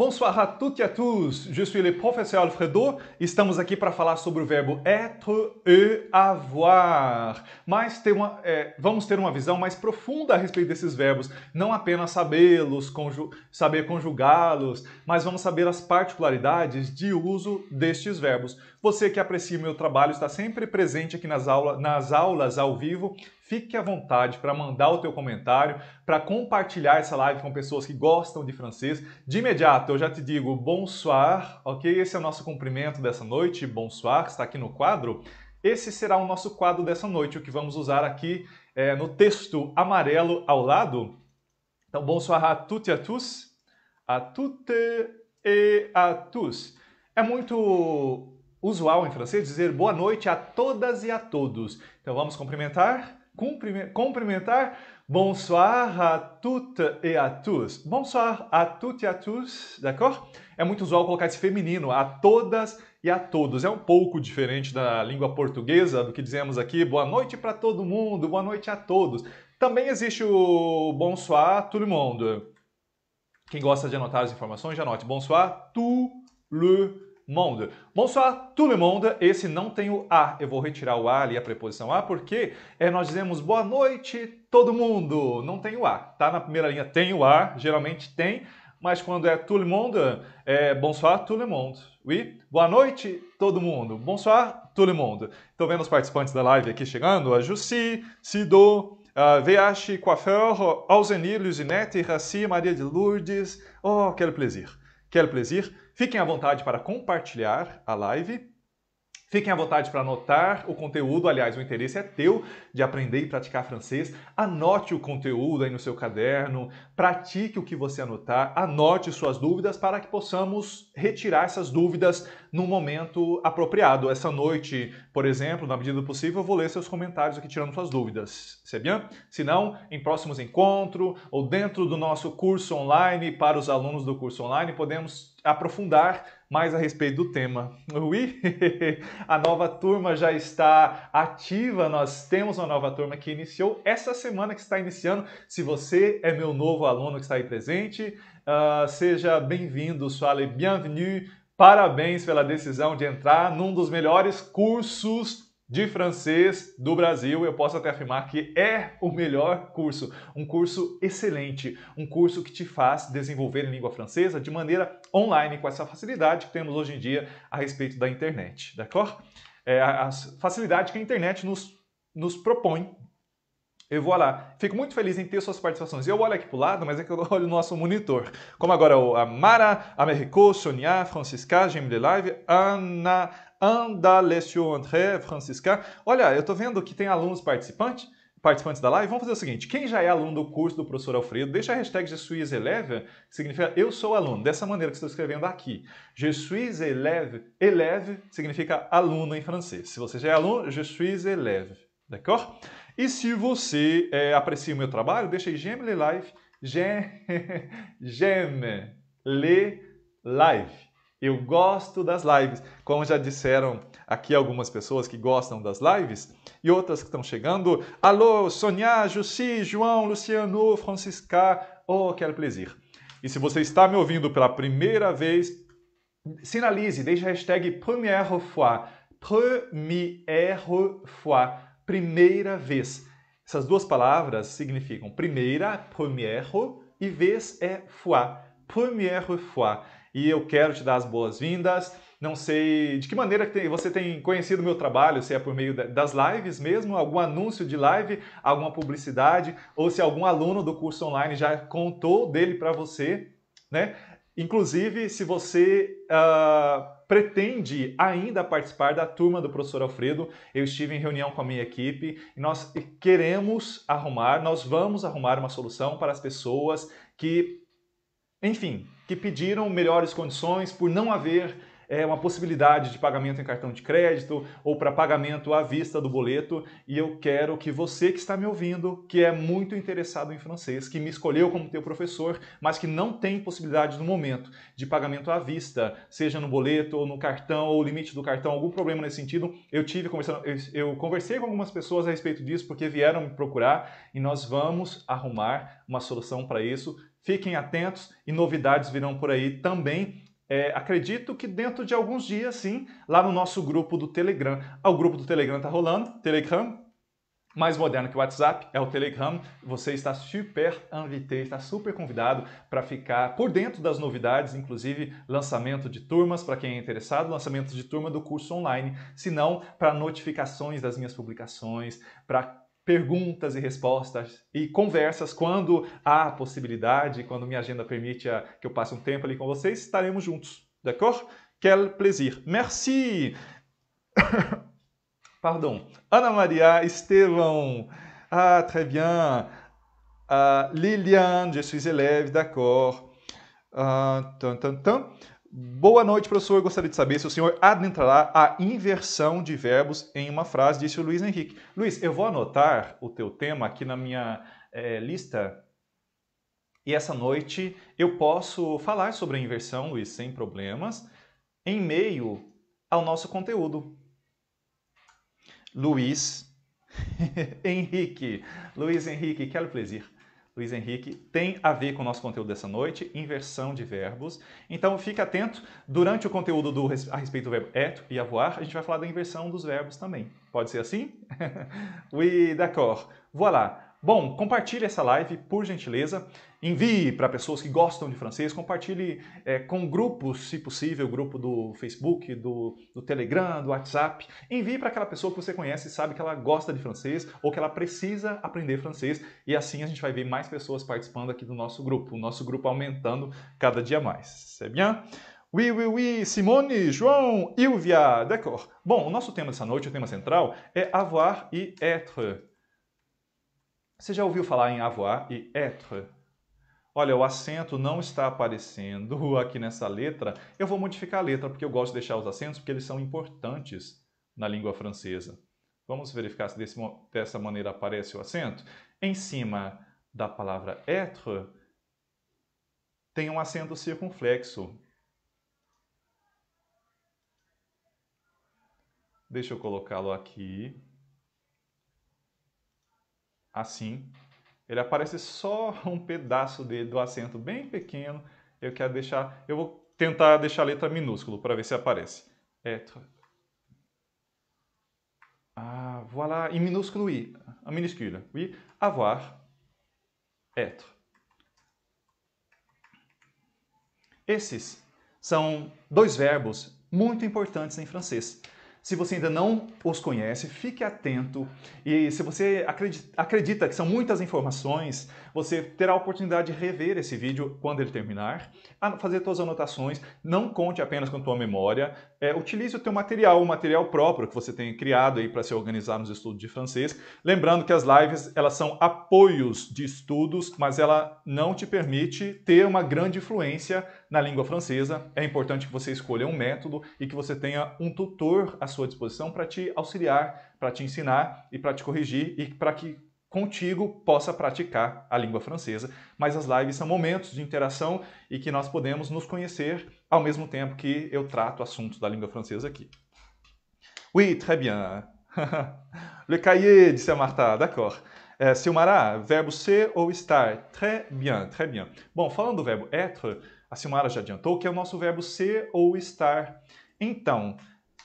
Bonsoir à toutes et à tous. Je suis le professeur Alfredo. Estamos aqui para falar sobre o verbo être e avoir. Mas ter uma, é, vamos ter uma visão mais profunda a respeito desses verbos, não apenas sabê-los, conju saber conjugá-los, mas vamos saber as particularidades de uso destes verbos. Você que aprecia meu trabalho está sempre presente aqui nas, aula, nas aulas ao vivo Fique à vontade para mandar o teu comentário, para compartilhar essa live com pessoas que gostam de francês. De imediato, eu já te digo bonsoir, ok? Esse é o nosso cumprimento dessa noite, bonsoir, está aqui no quadro. Esse será o nosso quadro dessa noite, o que vamos usar aqui é, no texto amarelo ao lado. Então, bonsoir à toutes et à tous, à toutes et à tous. É muito usual em francês dizer boa noite a todas e a todos. Então, vamos cumprimentar? cumprimentar. Bonsoir à toutes et à tous. Bonsoir à toutes et à tous, d'accord? É muito usual colocar esse feminino, a todas e a todos. É um pouco diferente da língua portuguesa, do que dizemos aqui, boa noite para todo mundo, boa noite a todos. Também existe o bonsoir tout le monde. Quem gosta de anotar as informações, já anote. Bonsoir tout le monde monde. Bonsoir tout le monde. Esse não tem o a. Eu vou retirar o a ali, a preposição a, porque é, nós dizemos boa noite todo mundo. Não tem o a. Tá na primeira linha tem o a, geralmente tem, mas quando é tout le monde, é bonsoir tout le monde. Oui? Boa noite todo mundo. Bonsoir tout le monde. Estou vendo os participantes da live aqui chegando. A Jussi, Sido, Uh, VH Coiffeur, Alzenir, Luzinete, Raci, Maria de Lourdes. Oh, quero plaisir! Quero plaisir! Fiquem à vontade para compartilhar a live Fiquem à vontade para anotar o conteúdo, aliás, o interesse é teu de aprender e praticar francês. Anote o conteúdo aí no seu caderno, pratique o que você anotar, anote suas dúvidas para que possamos retirar essas dúvidas num momento apropriado. Essa noite, por exemplo, na medida do possível, eu vou ler seus comentários aqui tirando suas dúvidas. C'est bien? Se não, em próximos encontros ou dentro do nosso curso online, para os alunos do curso online, podemos aprofundar mais a respeito do tema. Ui, a nova turma já está ativa, nós temos uma nova turma que iniciou essa semana que está iniciando. Se você é meu novo aluno que está aí presente, uh, seja bem-vindo, soale bienvenue, parabéns pela decisão de entrar num dos melhores cursos de francês do Brasil, eu posso até afirmar que é o melhor curso, um curso excelente, um curso que te faz desenvolver em língua francesa de maneira online, com essa facilidade que temos hoje em dia a respeito da internet, d'accord? É a facilidade que a internet nos, nos propõe. Eu vou lá. Fico muito feliz em ter suas participações. Eu olho aqui para o lado, mas é que eu olho o nosso monitor. Como agora o Amara, a Sonia, Francisca, Gemile Live, Ana, Anda André, Francisca. Olha, eu estou vendo que tem alunos participantes participantes da live, vamos fazer o seguinte: quem já é aluno do curso do professor Alfredo, deixa a hashtag Jesus Eleve, que significa eu sou aluno, dessa maneira que estou escrevendo aqui. Jesus Eleve, Eleve significa aluno em francês. Se você já é aluno, Jesus Eleve, d'accord? E se você é, aprecia o meu trabalho, deixa aí j'aime les live, j'aime live. Eu gosto das lives. Como já disseram aqui algumas pessoas que gostam das lives e outras que estão chegando. Alô, Sonia, Jussi, João, Luciano, Francisca. Oh, quero prazer. E se você está me ouvindo pela primeira vez, sinalize, deixe a hashtag première fois. Première fois. Primeira vez. Essas duas palavras significam primeira, première, e vez é fois. Première fois e eu quero te dar as boas-vindas. Não sei de que maneira que você tem conhecido o meu trabalho, se é por meio das lives mesmo, algum anúncio de live, alguma publicidade, ou se algum aluno do curso online já contou dele para você, né? Inclusive, se você uh, pretende ainda participar da turma do professor Alfredo, eu estive em reunião com a minha equipe e nós queremos arrumar, nós vamos arrumar uma solução para as pessoas que, enfim, que pediram melhores condições por não haver é, uma possibilidade de pagamento em cartão de crédito ou para pagamento à vista do boleto. E eu quero que você que está me ouvindo, que é muito interessado em francês, que me escolheu como teu professor, mas que não tem possibilidade no momento de pagamento à vista, seja no boleto ou no cartão ou limite do cartão, algum problema nesse sentido, eu tive conversando, eu, eu conversei com algumas pessoas a respeito disso porque vieram me procurar e nós vamos arrumar uma solução para isso Fiquem atentos e novidades virão por aí também. É, acredito que dentro de alguns dias, sim, lá no nosso grupo do Telegram. Ah, o grupo do Telegram está rolando, Telegram, mais moderno que o WhatsApp é o Telegram. Você está super invité, está super convidado para ficar por dentro das novidades, inclusive lançamento de turmas para quem é interessado, lançamento de turma do curso online, se não para notificações das minhas publicações, para perguntas e respostas e conversas quando há possibilidade, quando minha agenda permite a, que eu passe um tempo ali com vocês, estaremos juntos, d'accord? Quel plaisir. Merci. Pardon. Ana Maria, Estevão. Ah, très bien. Ah, Liliane, je suis élève, d'accord. Ah, tan, tan, tan. Boa noite, professor. Eu gostaria de saber se o senhor adentrará a inversão de verbos em uma frase, disse o Luiz Henrique. Luiz, eu vou anotar o teu tema aqui na minha é, lista. E essa noite eu posso falar sobre a inversão, Luiz, sem problemas, em meio ao nosso conteúdo. Luiz Henrique. Luiz Henrique, quero prazer. Luiz Henrique, tem a ver com o nosso conteúdo dessa noite, inversão de verbos. Então, fique atento, durante o conteúdo do, a respeito do verbo eto e avoir, a gente vai falar da inversão dos verbos também. Pode ser assim? oui, d'accord. Voilà. Bom, compartilhe essa live, por gentileza. Envie para pessoas que gostam de francês. Compartilhe é, com grupos, se possível, grupo do Facebook, do, do Telegram, do WhatsApp. Envie para aquela pessoa que você conhece e sabe que ela gosta de francês ou que ela precisa aprender francês. E assim a gente vai ver mais pessoas participando aqui do nosso grupo. O nosso grupo aumentando cada dia mais. C'est bien? Oui, oui, oui, Simone, João, Ilvia, d'accord. Bom, o nosso tema dessa noite, o tema central, é avoir e être. Você já ouviu falar em avoir e être? Olha, o acento não está aparecendo aqui nessa letra. Eu vou modificar a letra porque eu gosto de deixar os acentos porque eles são importantes na língua francesa. Vamos verificar se desse, dessa maneira aparece o acento. Em cima da palavra être tem um acento circunflexo. Deixa eu colocá-lo aqui assim, ele aparece só um pedaço dele, do acento bem pequeno. Eu quero deixar, eu vou tentar deixar a letra minúsculo para ver se aparece. Être. É, ah, voilà, em minúsculo i, a minúscula. Oui, avoir, être. É, Esses são dois verbos muito importantes em francês. Se você ainda não os conhece, fique atento. E se você acredita, acredita que são muitas informações, você terá a oportunidade de rever esse vídeo quando ele terminar, ah, fazer suas anotações, não conte apenas com a tua memória, é, utilize o teu material, o material próprio que você tem criado aí para se organizar nos estudos de francês. Lembrando que as lives, elas são apoios de estudos, mas ela não te permite ter uma grande influência na língua francesa. É importante que você escolha um método e que você tenha um tutor à sua disposição para te auxiliar, para te ensinar e para te corrigir e para que contigo possa praticar a língua francesa. Mas as lives são momentos de interação e que nós podemos nos conhecer ao mesmo tempo que eu trato assuntos da língua francesa aqui. Oui, très bien. Le cahier, disse a Marta. D'accord. É, Silmara, verbo ser ou estar. Très bien, très bien. Bom, falando do verbo être, a Silmara já adiantou que é o nosso verbo ser ou estar. Então,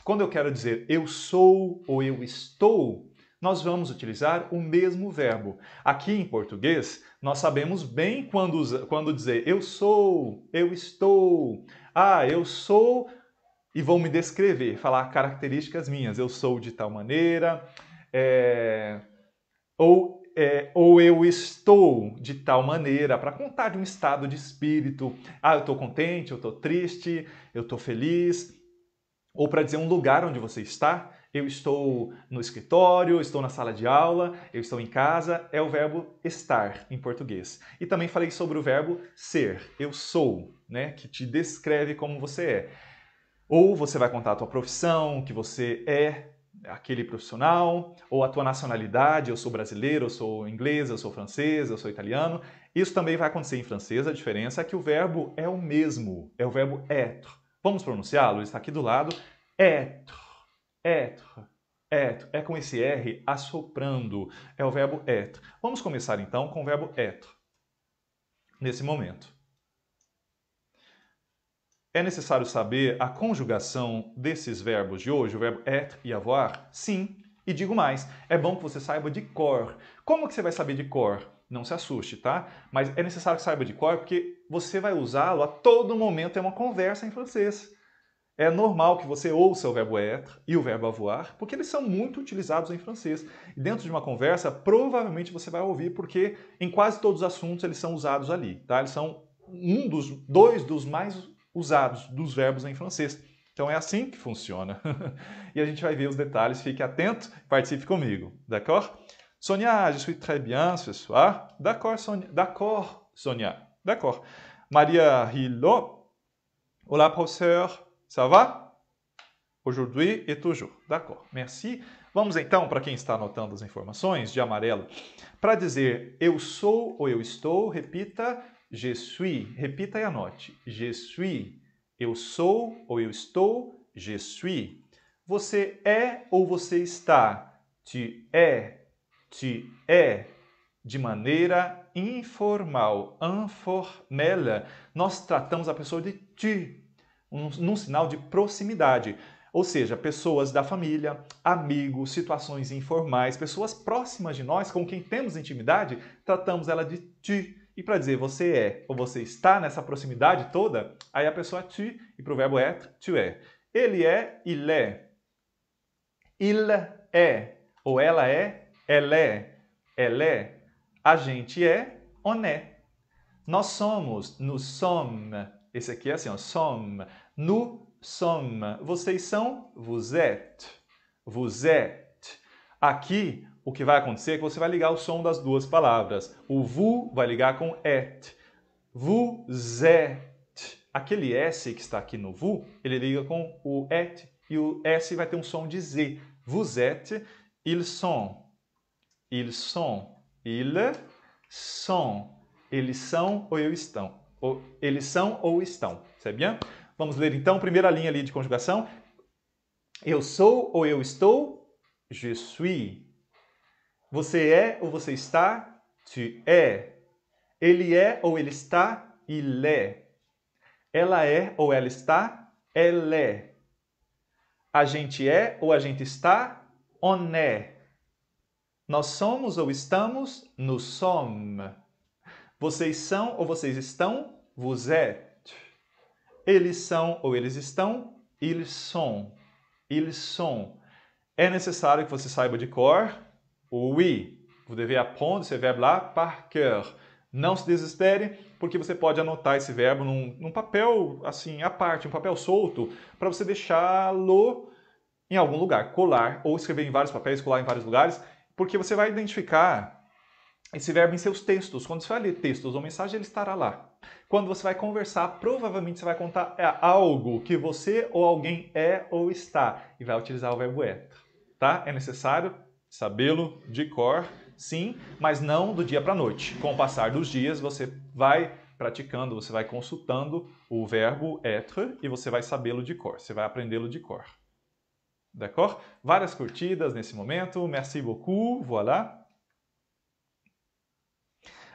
quando eu quero dizer eu sou ou eu estou, nós vamos utilizar o mesmo verbo. Aqui em português, nós sabemos bem quando, quando dizer eu sou, eu estou, ah, eu sou, e vão me descrever, falar características minhas. Eu sou de tal maneira, é, ou, é, ou eu estou de tal maneira, para contar de um estado de espírito. Ah, eu estou contente, eu estou triste, eu estou feliz. Ou para dizer um lugar onde você está, eu estou no escritório, estou na sala de aula, eu estou em casa, é o verbo estar em português. E também falei sobre o verbo ser, eu sou, né, que te descreve como você é. Ou você vai contar a tua profissão, que você é aquele profissional, ou a tua nacionalidade, eu sou brasileiro, eu sou inglês, eu sou francês, eu sou italiano. Isso também vai acontecer em francês, a diferença é que o verbo é o mesmo, é o verbo être. Vamos pronunciá-lo? Está aqui do lado, être être. Être é com esse R assoprando. É o verbo être. Vamos começar então com o verbo être. Nesse momento. É necessário saber a conjugação desses verbos de hoje, o verbo être e avoir? Sim. E digo mais, é bom que você saiba de cor. Como que você vai saber de cor? Não se assuste, tá? Mas é necessário que saiba de cor porque você vai usá-lo a todo momento, é uma conversa em francês. É normal que você ouça o verbo être e o verbo avoir, porque eles são muito utilizados em francês. E dentro de uma conversa, provavelmente você vai ouvir, porque em quase todos os assuntos eles são usados ali, tá? Eles são um dos dois dos mais usados dos verbos em francês. Então é assim que funciona. e a gente vai ver os detalhes, fique atento, participe comigo, d'accord? Sonia, je suis très bien ce soir. D'accord, Sonia. D'accord, Sonia. D'accord. Maria Hilo. Olá, professeur. Ça va? Aujourd'hui et toujours. D'accord. Merci. Vamos então, para quem está anotando as informações de amarelo, para dizer eu sou ou eu estou, repita je suis. Repita e anote. Je suis. Eu sou ou eu estou, je suis. Você é ou você está? Tu é. Tu é. De maneira informal, informela, nós tratamos a pessoa de tu um, num sinal de proximidade. Ou seja, pessoas da família, amigos, situações informais, pessoas próximas de nós, com quem temos intimidade, tratamos ela de ti. E para dizer você é ou você está nessa proximidade toda, aí a pessoa é ti, e para o verbo é, tu é. Ele é, il é. Il é. Ou ela é, ela é. Ela é. A gente é, on é. Nós somos, nous sommes. Esse aqui é assim, ó, som. Nous sommes. Vocês são, vous êtes. Vous êtes. Aqui, o que vai acontecer é que você vai ligar o som das duas palavras. O vous vai ligar com et. Vous êtes. Aquele S que está aqui no vous, ele liga com o et e o S vai ter um som de Z. Vous êtes, ils sont. Ils sont. Ils sont. Eles são ou eu estão. Ou eles são ou estão. C'est bien? Vamos ler então primeira linha ali de conjugação. Eu sou ou eu estou? Je suis. Você é ou você está? Tu é. Ele é ou ele está? Il est. Ela é ou ela está? Elle est. A gente é ou a gente está? On est. Nós somos ou estamos? Nous sommes. Vocês são ou vocês estão? vous êtes. É, eles são ou eles estão, ils sont. Ils sont. É necessário que você saiba de cor o oui. Vous devez apprendre esse verbo lá par cœur. Não se desespere, porque você pode anotar esse verbo num, num papel assim à parte, um papel solto, para você deixá-lo em algum lugar, colar ou escrever em vários papéis, colar em vários lugares, porque você vai identificar esse verbo em seus textos. Quando você vai ler textos ou mensagem, ele estará lá. Quando você vai conversar, provavelmente você vai contar é, algo que você ou alguém é ou está e vai utilizar o verbo é, tá? É necessário sabê-lo de cor, sim, mas não do dia para a noite. Com o passar dos dias, você vai praticando, você vai consultando o verbo être e você vai sabê-lo de cor, você vai aprendê-lo de cor. D'accord? Várias curtidas nesse momento. Merci beaucoup. Voilà.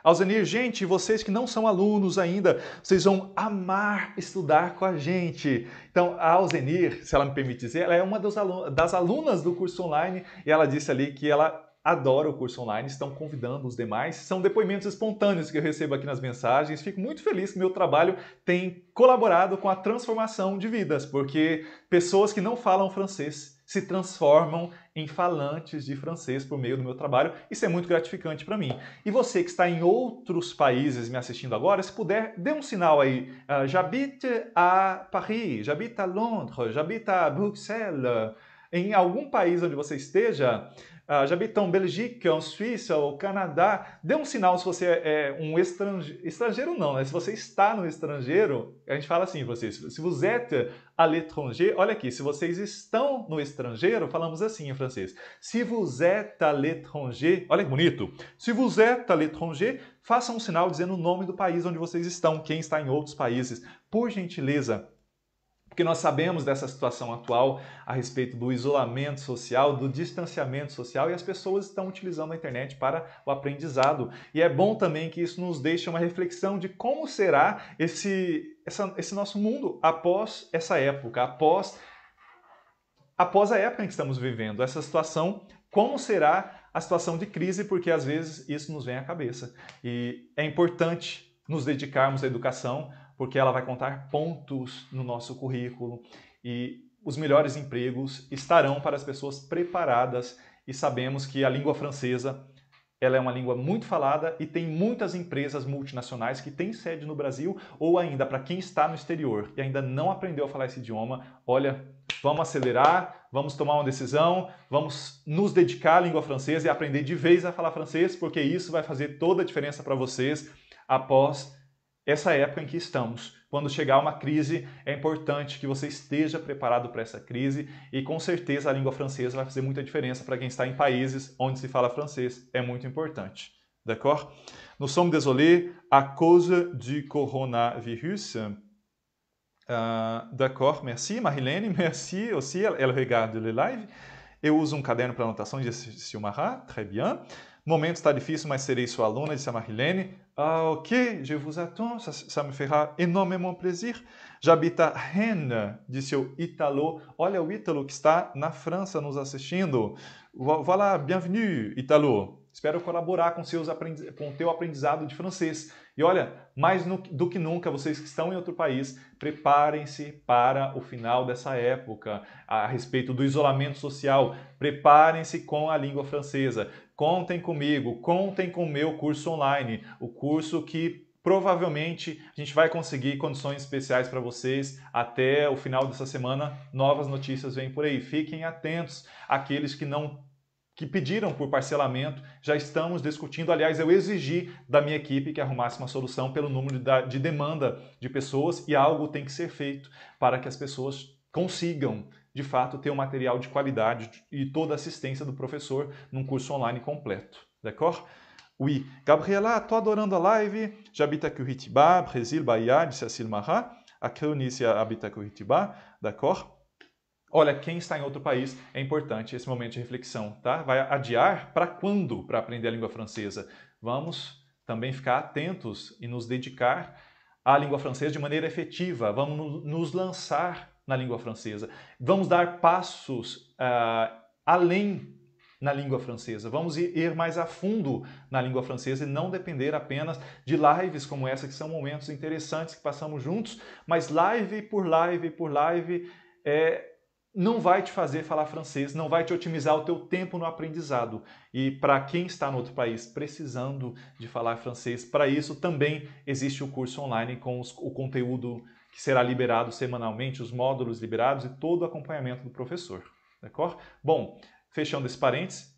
Alzenir, gente, vocês que não são alunos ainda, vocês vão amar estudar com a gente. Então, a Alzenir, se ela me permite dizer, ela é uma das alunas do curso online e ela disse ali que ela adora o curso online, estão convidando os demais. São depoimentos espontâneos que eu recebo aqui nas mensagens. Fico muito feliz que meu trabalho tem colaborado com a transformação de vidas, porque pessoas que não falam francês se transformam em falantes de francês por meio do meu trabalho. Isso é muito gratificante para mim. E você que está em outros países me assistindo agora, se puder, dê um sinal aí. Uh, j'habite a Paris, j'habite a Londres, j'habite a Bruxelles. Em algum país onde você esteja, j'habite Bélgica, en Suíça, ou Canadá. Dê um sinal se você é, é um estrangeiro. Estrangeiro não, né? Se você está no estrangeiro, a gente fala assim vocês. Se vous êtes à l'étranger, olha aqui, se vocês estão no estrangeiro, falamos assim em francês. Se vous êtes à l'étranger, olha que bonito. Se vous êtes à l'étranger, faça um sinal dizendo o nome do país onde vocês estão, quem está em outros países. Por gentileza, porque nós sabemos dessa situação atual a respeito do isolamento social, do distanciamento social e as pessoas estão utilizando a internet para o aprendizado. E é bom também que isso nos deixe uma reflexão de como será esse, essa, esse nosso mundo após essa época, após, após a época em que estamos vivendo, essa situação, como será a situação de crise, porque às vezes isso nos vem à cabeça. E é importante nos dedicarmos à educação, porque ela vai contar pontos no nosso currículo e os melhores empregos estarão para as pessoas preparadas e sabemos que a língua francesa ela é uma língua muito falada e tem muitas empresas multinacionais que têm sede no Brasil ou ainda para quem está no exterior e ainda não aprendeu a falar esse idioma, olha, vamos acelerar, vamos tomar uma decisão, vamos nos dedicar à língua francesa e aprender de vez a falar francês, porque isso vai fazer toda a diferença para vocês após essa época em que estamos. Quando chegar uma crise, é importante que você esteja preparado para essa crise e com certeza a língua francesa vai fazer muita diferença para quem está em países onde se fala francês. É muito importante. D'accord Nous sommes désolés à cause du coronavirus. Uh, D'accord, merci Marilene, merci aussi, elle regarde le live. Eu uso um caderno para anotação de Silmara, très bien. Momento está difícil, mas serei sua aluna, disse a Marilene. Ah, ok, je vous attends, ça, ça me fera énormément plaisir. J'habite à Rennes, disse o Italo. Olha o Italo que está na França nos assistindo. Voilà, bienvenue, Italo. Espero colaborar com, seus aprendiz... com o teu aprendizado de francês. E olha, mais no... do que nunca, vocês que estão em outro país, preparem-se para o final dessa época a respeito do isolamento social. Preparem-se com a língua francesa. Contem comigo, contem com o meu curso online, o curso que provavelmente a gente vai conseguir condições especiais para vocês até o final dessa semana. Novas notícias vêm por aí. Fiquem atentos àqueles que não que pediram por parcelamento. Já estamos discutindo. Aliás, eu exigi da minha equipe que arrumasse uma solução pelo número de demanda de pessoas e algo tem que ser feito para que as pessoas consigam, de fato, ter um material de qualidade e toda a assistência do professor num curso online completo. D'accord? Oui. Gabriela, tô adorando a live. J'habite à Curitiba, Brasil, Bahia, disse a Silmara. A Cleonice habita Curitiba, d'accord? olha, quem está em outro país, é importante esse momento de reflexão, tá? Vai adiar para quando para aprender a língua francesa? Vamos também ficar atentos e nos dedicar à língua francesa de maneira efetiva. Vamos nos lançar na língua francesa. Vamos dar passos uh, além na língua francesa. Vamos ir mais a fundo na língua francesa e não depender apenas de lives como essa, que são momentos interessantes que passamos juntos, mas live por live por live é não vai te fazer falar francês, não vai te otimizar o teu tempo no aprendizado. E para quem está no outro país precisando de falar francês, para isso também existe o curso online com os, o conteúdo que será liberado semanalmente, os módulos liberados e todo o acompanhamento do professor. D'accord? Bom, fechando esse parênteses,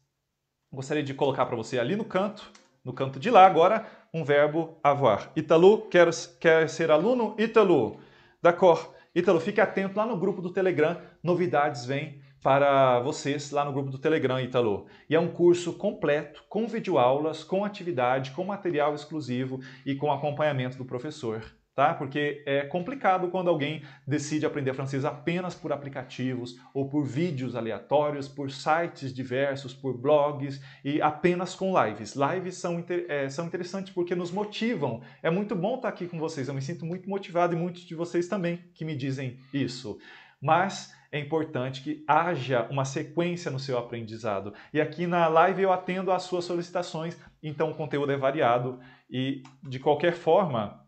gostaria de colocar para você ali no canto, no canto de lá agora, um verbo avoir. Italo quer, quer ser aluno? Italo. D'accord. Italo, fique atento lá no grupo do Telegram novidades vêm para vocês lá no grupo do Telegram, Italo. E é um curso completo, com videoaulas, com atividade, com material exclusivo e com acompanhamento do professor. Tá? Porque é complicado quando alguém decide aprender francês apenas por aplicativos ou por vídeos aleatórios, por sites diversos, por blogs e apenas com lives. Lives são, inter... é, são interessantes porque nos motivam. É muito bom estar aqui com vocês, eu me sinto muito motivado e muitos de vocês também que me dizem isso. Mas é importante que haja uma sequência no seu aprendizado. E aqui na live eu atendo às suas solicitações, então o conteúdo é variado e, de qualquer forma,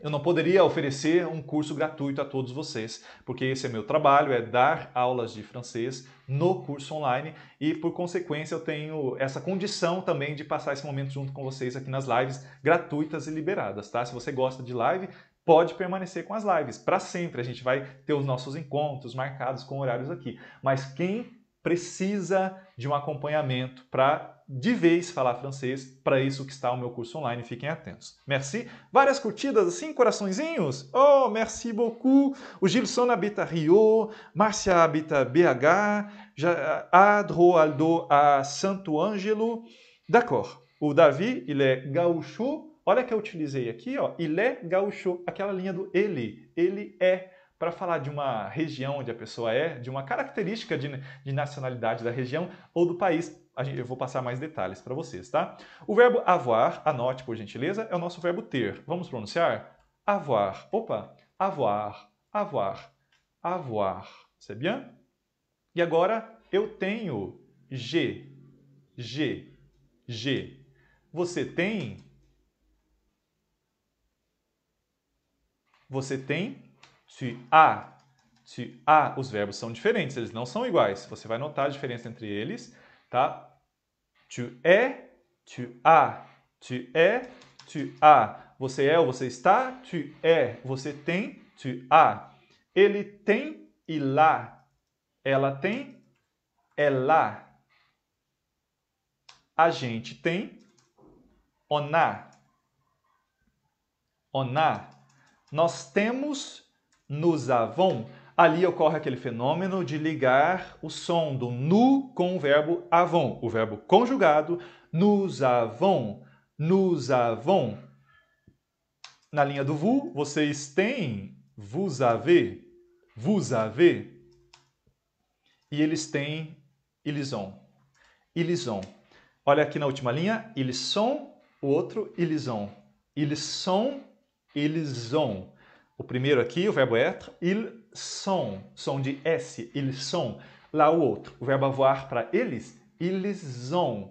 eu não poderia oferecer um curso gratuito a todos vocês, porque esse é meu trabalho, é dar aulas de francês no curso online e, por consequência, eu tenho essa condição também de passar esse momento junto com vocês aqui nas lives gratuitas e liberadas, tá? Se você gosta de live, pode permanecer com as lives para sempre. A gente vai ter os nossos encontros marcados com horários aqui. Mas quem precisa de um acompanhamento para de vez falar francês, para isso que está o meu curso online, fiquem atentos. Merci. Várias curtidas, assim, coraçõezinhos. Oh, merci beaucoup. O Gilson habita Rio, Márcia habita BH, Adroaldo a Santo Ângelo. D'accord. O Davi, ele é gaúcho, Olha que eu utilizei aqui, ó, il gaúcho, aquela linha do ele, ele é, para falar de uma região onde a pessoa é, de uma característica de, de nacionalidade da região ou do país. Gente, eu vou passar mais detalhes para vocês, tá? O verbo avoir, anote por gentileza, é o nosso verbo ter. Vamos pronunciar? Avoir. Opa! Avoir, avoir, avoir. C'est bien? E agora, eu tenho G, G, G. Você tem você tem te a, se a, os verbos são diferentes, eles não são iguais. Você vai notar a diferença entre eles, tá? Tu é, tu a, tu é, tu a. Você é ou você está, tu é, você tem, te a. Ele tem e lá. Ela tem, é lá A gente tem, ona ona nós temos nos avon. Ali ocorre aquele fenômeno de ligar o som do nu com o verbo avon, o verbo conjugado, nos avon, nos avon. Na linha do vu, vocês têm vous avez, vous avez, e eles têm ils ont, ils ont. Olha aqui na última linha, ils sont, o outro, ils ont. Ils sont eles são. O primeiro aqui, o verbo être, ils sont, som de S, ils sont. Lá o outro, o verbo avoir para eles, ils ont,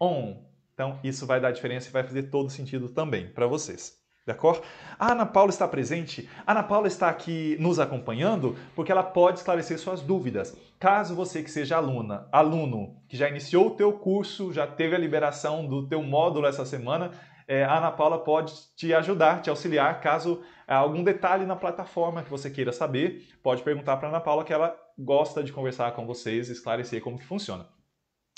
on. Então, isso vai dar diferença e vai fazer todo sentido também para vocês. De acordo? A Ana Paula está presente. A Ana Paula está aqui nos acompanhando porque ela pode esclarecer suas dúvidas. Caso você que seja aluna, aluno que já iniciou o teu curso, já teve a liberação do teu módulo essa semana é, a Ana Paula pode te ajudar, te auxiliar, caso há algum detalhe na plataforma que você queira saber, pode perguntar para a Ana Paula que ela gosta de conversar com vocês e esclarecer como que funciona.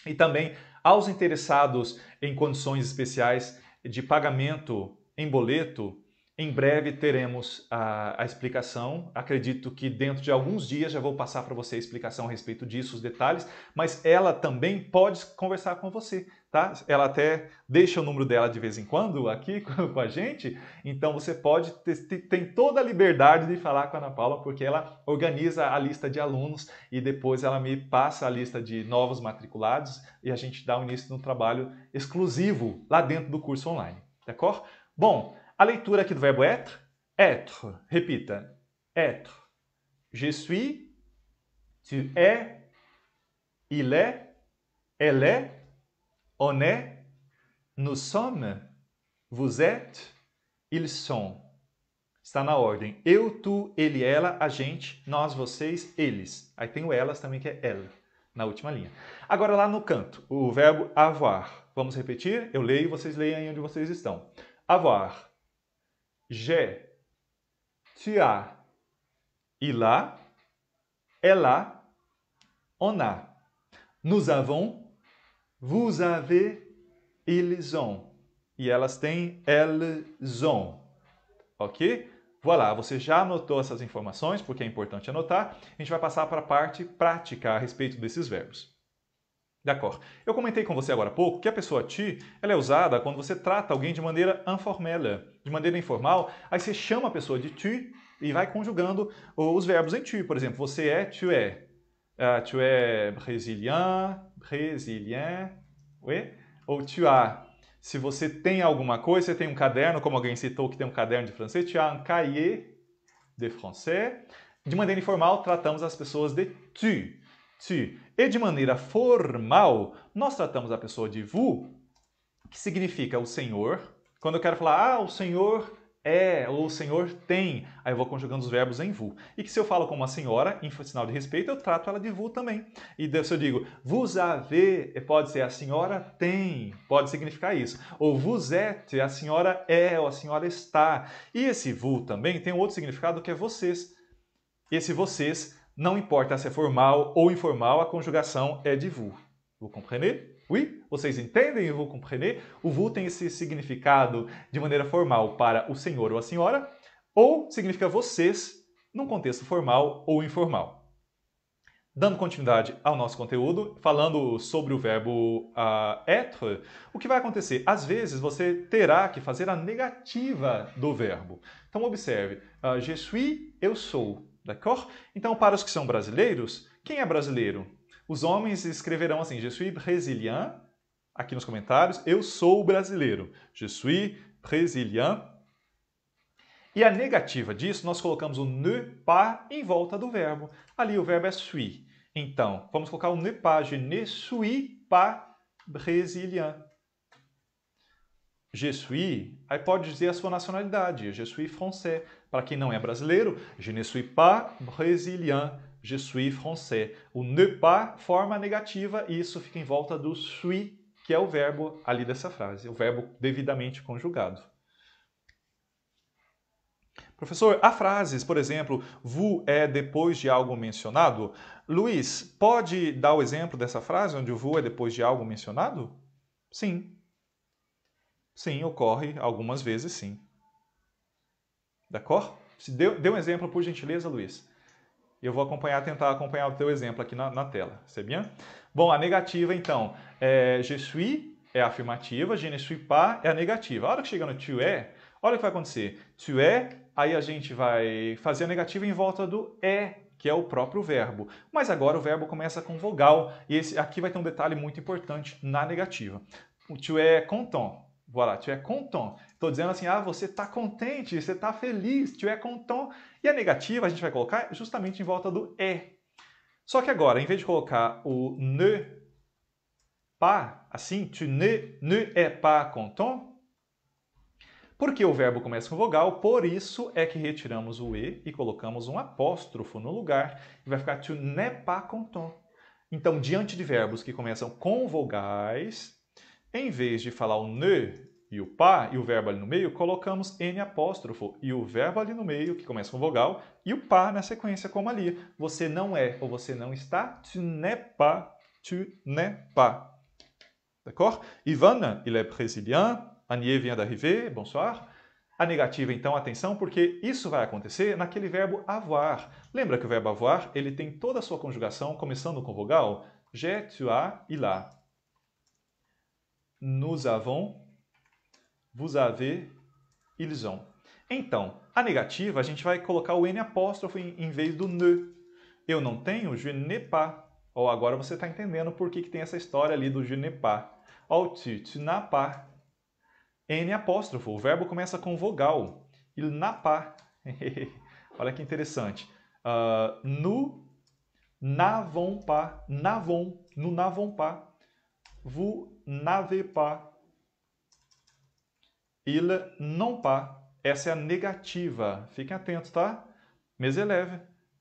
E também aos interessados em condições especiais de pagamento em boleto, em breve teremos a, a, explicação. Acredito que dentro de alguns dias já vou passar para você a explicação a respeito disso, os detalhes, mas ela também pode conversar com você tá? Ela até deixa o número dela de vez em quando aqui com a gente, então você pode ter, tem toda a liberdade de falar com a Ana Paula, porque ela organiza a lista de alunos e depois ela me passa a lista de novos matriculados e a gente dá o início de um trabalho exclusivo lá dentro do curso online, d'accord? Bom, a leitura aqui do verbo être, être, repita, être, je suis, tu es, il est, elle est, On est, nous sommes, vous êtes, ils sont. Está na ordem. Eu, tu, ele, ela, a gente, nós, vocês, eles. Aí tem o elas também, que é ela, na última linha. Agora, lá no canto, o verbo avoir. Vamos repetir? Eu leio, vocês leem aí onde vocês estão. Avoir. J'ai. Tu as. Il a. Elle On a. Nous avons. Vous avez, ils ont. E elas têm, elles ont. Ok? Voilà, você já anotou essas informações, porque é importante anotar. A gente vai passar para a parte prática a respeito desses verbos. D'accord. Eu comentei com você agora há pouco que a pessoa ti ela é usada quando você trata alguém de maneira informela, de maneira informal. Aí você chama a pessoa de ti e vai conjugando os verbos em ti, Por exemplo, você é, tu é. Uh, tu es brésilien, brésilien, oui? ou tu as. Se você tem alguma coisa, você tem um caderno, como alguém citou que tem um caderno de francês, tu as un cahier de français. De maneira informal, tratamos as pessoas de tu, tu. E de maneira formal, nós tratamos a pessoa de vous, que significa o senhor. Quando eu quero falar, ah, o senhor é, ou o senhor tem. Aí eu vou conjugando os verbos em vu. E que se eu falo com uma senhora, em sinal de respeito, eu trato ela de vu também. E se eu digo, vous avez, é, pode ser a senhora tem, pode significar isso. Ou vous êtes, a senhora é, ou a senhora está. E esse vu também tem outro significado que é vocês. Esse vocês, não importa se é formal ou informal, a conjugação é de vous. Vou compreender? Oui, vocês entendem? Vous comprenez? O vous tem esse significado de maneira formal para o senhor ou a senhora, ou significa vocês num contexto formal ou informal. Dando continuidade ao nosso conteúdo, falando sobre o verbo uh, être, o que vai acontecer? Às vezes você terá que fazer a negativa do verbo. Então observe, uh, je suis, eu sou, d'accord? Então para os que são brasileiros, quem é brasileiro? Os homens escreverão assim: Je suis brésilien, aqui nos comentários, eu sou brasileiro. Je suis brésilien. E a negativa disso, nós colocamos o ne pas em volta do verbo. Ali o verbo é suis. Então, vamos colocar o ne pas. Je ne suis pas brésilien. Je suis, aí pode dizer a sua nacionalidade. Je suis français. Para quem não é brasileiro, je ne suis pas brésilien je suis français. O ne pas forma negativa e isso fica em volta do suis, que é o verbo ali dessa frase, o verbo devidamente conjugado. Professor, há frases, por exemplo, vous é depois de algo mencionado? Luiz, pode dar o exemplo dessa frase onde o vous é depois de algo mencionado? Sim. Sim, ocorre algumas vezes, sim. D'accord? Se deu, dê um exemplo, por gentileza, Luiz. Eu vou acompanhar, tentar acompanhar o teu exemplo aqui na, na tela. C'est bien? Bom, a negativa, então, é je suis é a afirmativa, je ne suis pas é a negativa. A hora que chega no tu é, olha o que vai acontecer. Tu é, aí a gente vai fazer a negativa em volta do é, que é o próprio verbo. Mas agora o verbo começa com vogal, e esse aqui vai ter um detalhe muito importante na negativa. O tu é content. Voilà, tu é content. Estou dizendo assim, ah, você está contente, você está feliz, tiver contente E a negativa a gente vai colocar justamente em volta do é. Só que agora, em vez de colocar o ne pas, assim, tu ne, ne é pas content, porque o verbo começa com vogal, por isso é que retiramos o e e colocamos um apóstrofo no lugar e vai ficar tu ne pas content. Então, diante de verbos que começam com vogais, em vez de falar o ne e o pá e o verbo ali no meio, colocamos N apóstrofo e o verbo ali no meio, que começa com vogal, e o pá na sequência, como ali. Você não é ou você não está, tu n'es pas, tu n'es pas. D'accord Ivana, il est brésilien. Anier vient d'arriver, bonsoir. A negativa, então, atenção, porque isso vai acontecer naquele verbo avoir. Lembra que o verbo avoir, ele tem toda a sua conjugação começando com vogal? J'ai, tu as, il a. Nous avons, vous avez, ils ont. Então, a negativa, a gente vai colocar o N apóstrofo em, em vez do ne. Eu não tenho, je n'ai pas. Ou oh, agora você está entendendo por que, que tem essa história ali do je n'ai pas. Ou tu, tu n'as pas. N apóstrofo, o verbo começa com vogal. Il n'a pas. Olha que interessante. Uh, nu, n'avons pas, n'avons, nous n'avons pas. Vous n'avez pas, il não pá. Essa é a negativa. Fiquem atentos, tá? Mesa leve.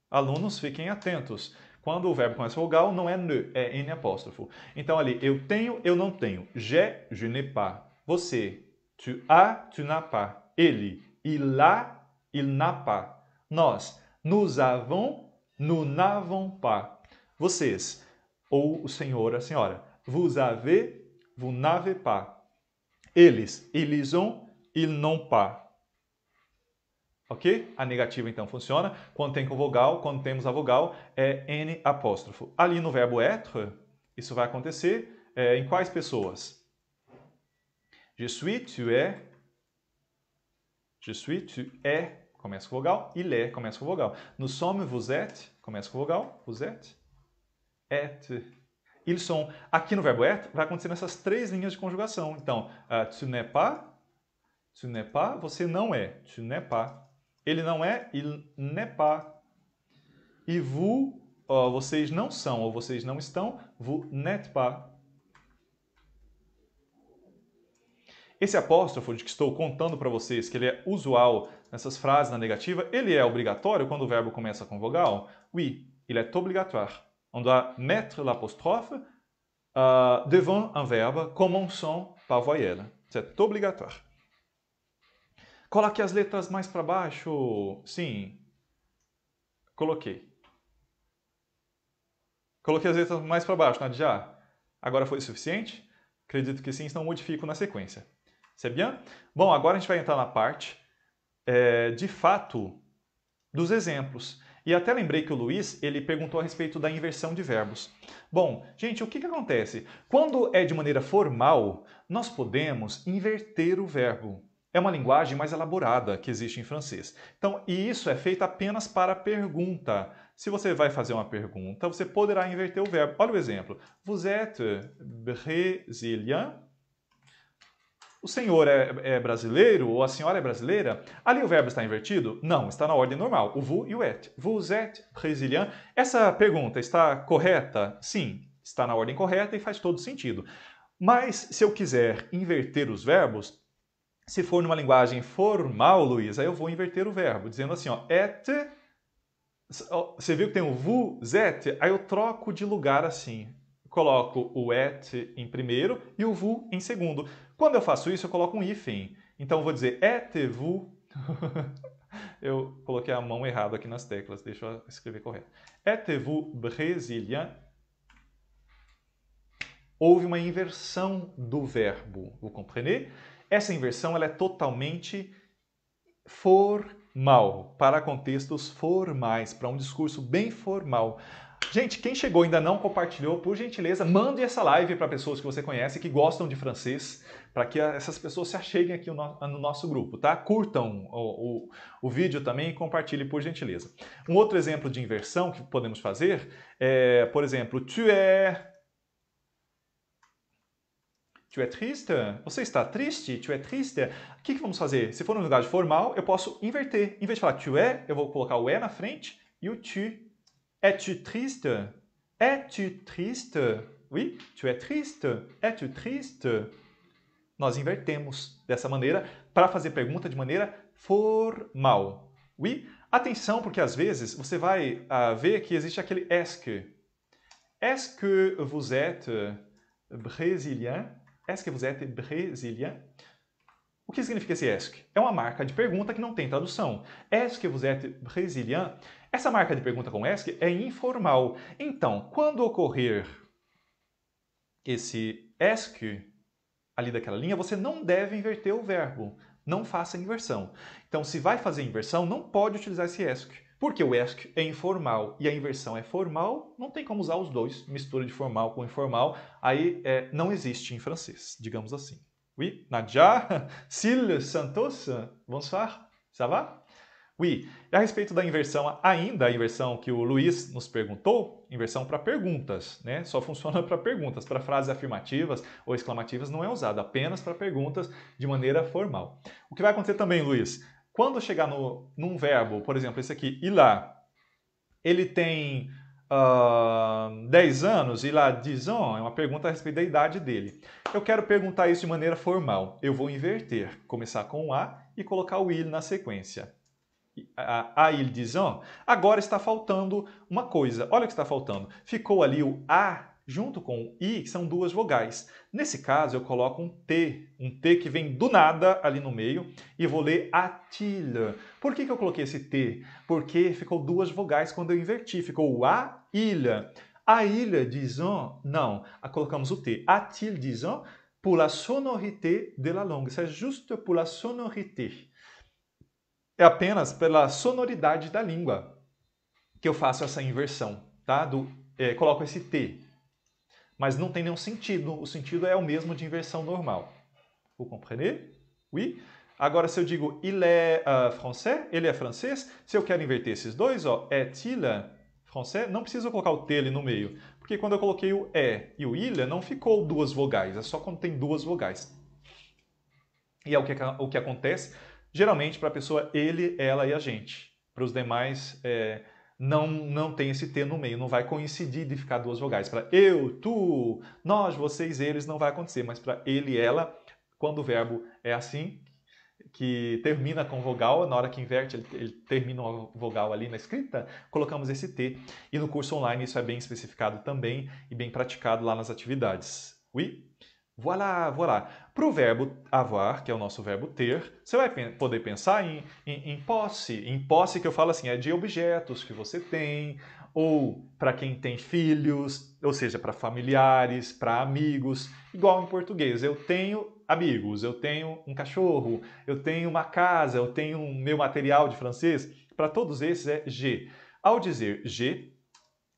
Alunos, fiquem atentos. Quando o verbo começa vogal, não é ne, é n apóstrofo. Então ali, eu tenho, eu não tenho. Je, je n'ai pas. Você, tu as, tu n'as pas. Ele, il a, il n'a pas. Nós, nous avons, nous n'avons pas. Vocês, ou o senhor, a senhora, vous avez, vous n'avez pas. Eles, ils ont, ils n'ont pas. Ok? A negativa então funciona. Quando tem com vogal, quando temos a vogal, é N apóstrofo. Ali no verbo être, isso vai acontecer é, em quais pessoas? Je suis, tu es. Je suis, tu es. Começa com vogal. Il est. Começa com vogal. No somme vous êtes. Começa com vogal. Vous êtes. Être. Ilson, aqui no verbo é vai acontecer nessas três linhas de conjugação. Então, ah, tu n'es pas, tu n'es pas, você não é, tu n'es pas. Ele não é, il n'est pas. E vous, uh, vocês não são ou vocês não estão, vous n'êtes pas. Esse apóstrofo de que estou contando para vocês, que ele é usual nessas frases na negativa, ele é obrigatório quando o verbo começa com vogal? Oui, il est obligatoire. On doit mettre l'apostrophe euh, devant un verbe commençant par voyelle. C'est obrigatório. Coloque as letras mais para baixo. Sim. Coloquei. Coloquei as letras mais para baixo, Nadia. Né? Agora foi suficiente? Acredito que sim, senão modifico na sequência. C'est é bien? Bom, agora a gente vai entrar na parte, é, de fato, dos exemplos. E até lembrei que o Luiz, ele perguntou a respeito da inversão de verbos. Bom, gente, o que, que acontece? Quando é de maneira formal, nós podemos inverter o verbo. É uma linguagem mais elaborada que existe em francês. Então, e isso é feito apenas para pergunta. Se você vai fazer uma pergunta, você poderá inverter o verbo. Olha o exemplo. Vous êtes brésilien? O senhor é, é, brasileiro ou a senhora é brasileira? Ali o verbo está invertido? Não, está na ordem normal. O vous e o êtes. Vous êtes brésilien? Essa pergunta está correta? Sim, está na ordem correta e faz todo sentido. Mas se eu quiser inverter os verbos, se for numa linguagem formal, Luiz, aí eu vou inverter o verbo, dizendo assim, ó, et você viu que tem o vous et? Aí eu troco de lugar assim. Coloco o et em primeiro e o vous em segundo. Quando eu faço isso, eu coloco um hífen. Então, eu vou dizer etevou. É, eu coloquei a mão errada aqui nas teclas, deixa eu escrever correto. Etevou é brésilien. Houve uma inversão do verbo, vous comprenez? Essa inversão ela é totalmente formal, para contextos formais, para um discurso bem formal. Gente, quem chegou e ainda não compartilhou, por gentileza, mande essa live para pessoas que você conhece que gostam de francês, para que essas pessoas se acheguem aqui no nosso grupo, tá? Curtam o, o, o vídeo também e compartilhem por gentileza. Um outro exemplo de inversão que podemos fazer é, por exemplo, tu é, tu é triste, você está triste, tu é triste. O que, que vamos fazer? Se for uma unidade formal, eu posso inverter. Em vez de falar tu é, eu vou colocar o é na frente e o tu. é tu triste? É tu triste? Oui, tu es triste. É tu triste? Nós invertemos dessa maneira para fazer pergunta de maneira formal. Oui? Atenção, porque às vezes você vai uh, ver que existe aquele est-ce Est-ce que vous êtes brésilien? Est-ce que vous êtes brésilien? O que significa esse ESC? É uma marca de pergunta que não tem tradução. que vous êtes brésilien? Essa marca de pergunta com ESC é informal. Então, quando ocorrer esse ESC, ali daquela linha, você não deve inverter o verbo. Não faça inversão. Então, se vai fazer inversão, não pode utilizar esse ESC. Porque o ESC é informal e a inversão é formal, não tem como usar os dois, mistura de formal com informal, aí é, não existe em francês, digamos assim. Oui, Nadja, Sil, Santos, bonsoir, ça va? E a respeito da inversão, ainda a inversão que o Luiz nos perguntou, inversão para perguntas, né? Só funciona para perguntas, para frases afirmativas ou exclamativas não é usada, apenas para perguntas de maneira formal. O que vai acontecer também, Luiz? Quando chegar no, num verbo, por exemplo, esse aqui, ir lá, ele tem uh, ah, 10 anos e lá diz, é uma pergunta a respeito da idade dele. Eu quero perguntar isso de maneira formal. Eu vou inverter, começar com o A e colocar o il na sequência a, ilha dizão. agora está faltando uma coisa. Olha o que está faltando. Ficou ali o a junto com o i, que são duas vogais. Nesse caso, eu coloco um t, um t que vem do nada ali no meio, e vou ler atil. Por que, que eu coloquei esse t? Porque ficou duas vogais quando eu inverti. Ficou a ilha. A ilha dizão. não. Ah, colocamos o t. Atil dizão. pour la sonorité de la langue. é justo pour la sonorité é apenas pela sonoridade da língua que eu faço essa inversão, tá? Do, é, coloco esse T. Mas não tem nenhum sentido. O sentido é o mesmo de inversão normal. Vous comprenez? Oui? Agora, se eu digo il est uh, français, ele é francês, se eu quero inverter esses dois, ó, est-il français, não preciso colocar o T ali no meio, porque quando eu coloquei o E e o ilha, não ficou duas vogais, é só quando tem duas vogais. E é o que, é o que acontece geralmente para a pessoa ele, ela e a gente. Para os demais, é, não, não tem esse T no meio, não vai coincidir de ficar duas vogais. Para eu, tu, nós, vocês, eles, não vai acontecer, mas para ele, ela, quando o verbo é assim, que termina com vogal, na hora que inverte, ele, ele termina uma vogal ali na escrita, colocamos esse T. E no curso online isso é bem especificado também e bem praticado lá nas atividades. Oui? Voilà, voilà. Para o verbo avar, que é o nosso verbo ter, você vai poder pensar em, em, em posse. Em posse, que eu falo assim, é de objetos que você tem, ou para quem tem filhos, ou seja, para familiares, para amigos. Igual em português, eu tenho amigos, eu tenho um cachorro, eu tenho uma casa, eu tenho um meu material de francês. Para todos esses é G. Ao dizer G,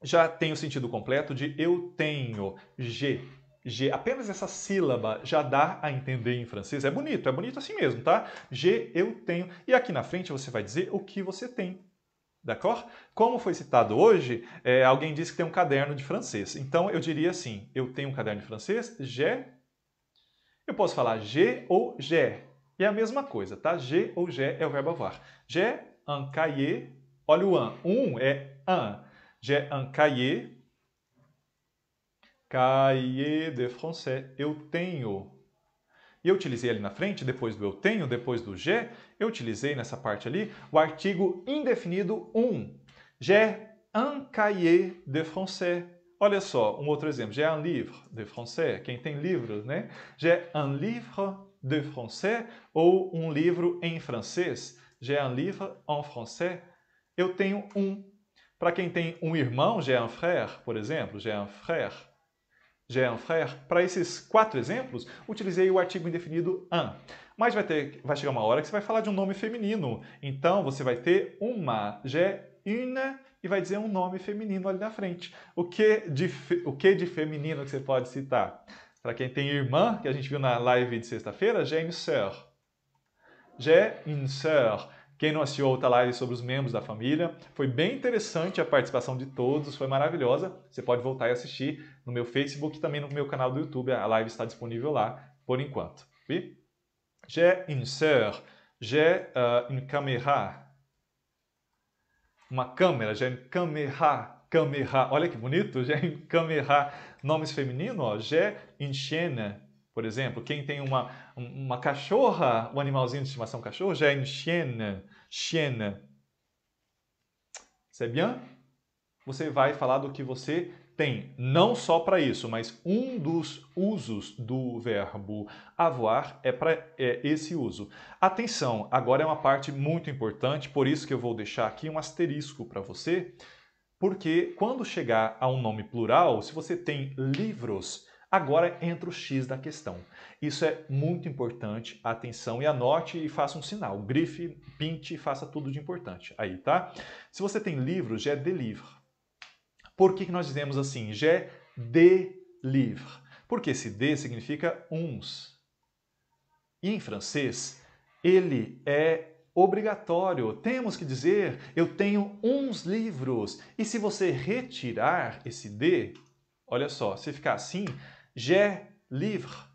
já tem o sentido completo de eu tenho G G, apenas essa sílaba já dá a entender em francês. É bonito, é bonito assim mesmo, tá? G, eu tenho. E aqui na frente você vai dizer o que você tem. D'accord? Como foi citado hoje, é, alguém disse que tem um caderno de francês. Então eu diria assim: eu tenho um caderno de francês, G. Eu posso falar G ou G. é a mesma coisa, tá? G ou G é o verbo avoir. G, é un cahier. Olha o un. Um é un. J'ai é un cahier cahier de français, eu tenho. E eu utilizei ali na frente, depois do eu tenho, depois do je, eu utilizei nessa parte ali o artigo indefinido 1. J'ai é un cahier de français. Olha só, um outro exemplo. J'ai é un livre de français, quem tem livros, né? J'ai é un livre de français ou um livro em francês. J'ai un livre en français. Eu tenho um. Para quem tem um irmão, j'ai un frère, por exemplo, j'ai un frère. Jean-Frère, para esses quatro exemplos, utilizei o artigo indefinido an. Mas vai, ter, vai chegar uma hora que você vai falar de um nome feminino. Então, você vai ter uma, j'ai une, e vai dizer um nome feminino ali na frente. O que de, o que de feminino que você pode citar? Para quem tem irmã, que a gente viu na live de sexta-feira, j'ai é une sœur. J'ai é une sœur. Quem não assistiu a outra live sobre os membros da família, foi bem interessante a participação de todos, foi maravilhosa. Você pode voltar e assistir no meu Facebook e também no meu canal do YouTube. A live está disponível lá por enquanto. E j'ai une in j'ai uh, une caméra. Uma câmera, j'ai une caméra, caméra. Olha que bonito, j'ai une caméra. Nomes feminino, ó, j'ai une chaîne, por exemplo, quem tem uma, uma cachorra, um animalzinho de estimação cachorro, já é um chienne. Chienne. C'est é bien? Você vai falar do que você tem, não só para isso, mas um dos usos do verbo avoir é para é esse uso. Atenção, agora é uma parte muito importante, por isso que eu vou deixar aqui um asterisco para você, porque quando chegar a um nome plural, se você tem livros, Agora entra o X da questão. Isso é muito importante, atenção e anote e faça um sinal. Grife, pinte, faça tudo de importante. Aí, tá? Se você tem livros, já é de livre. Por que, que nós dizemos assim? Já é de livre. Porque esse de significa uns. E em francês, ele é obrigatório. Temos que dizer, eu tenho uns livros. E se você retirar esse de, olha só, se ficar assim, J'ai livre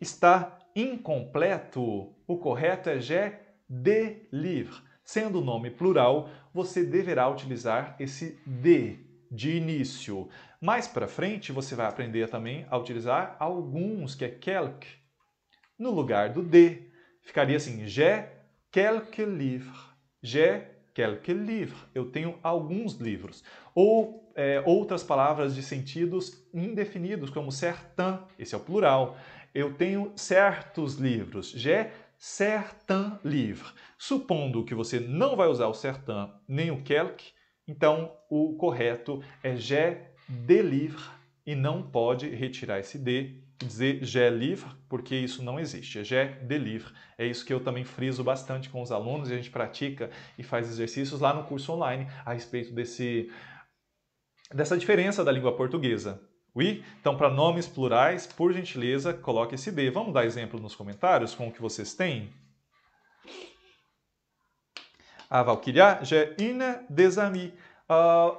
está incompleto. O correto é j'ai de livre. Sendo o nome plural, você deverá utilizar esse de de início. Mais para frente, você vai aprender também a utilizar alguns, que é quelque. No lugar do de, ficaria assim, j'ai quelques livres. J'ai quelques livres. Eu tenho alguns livros. Ou é, outras palavras de sentidos indefinidos, como certain, esse é o plural. Eu tenho certos livros. J'ai certains livres. Supondo que você não vai usar o certain nem o quelque, então o correto é j'ai des livres e não pode retirar esse D dizer j'ai livre, porque isso não existe. É j'ai de livre. É isso que eu também friso bastante com os alunos e a gente pratica e faz exercícios lá no curso online a respeito desse dessa diferença da língua portuguesa. Oui? Então, para nomes plurais, por gentileza, coloque esse D. Vamos dar exemplo nos comentários com o que vocês têm? A ah, Valkyria, j'ai une des amis. Uh, ah,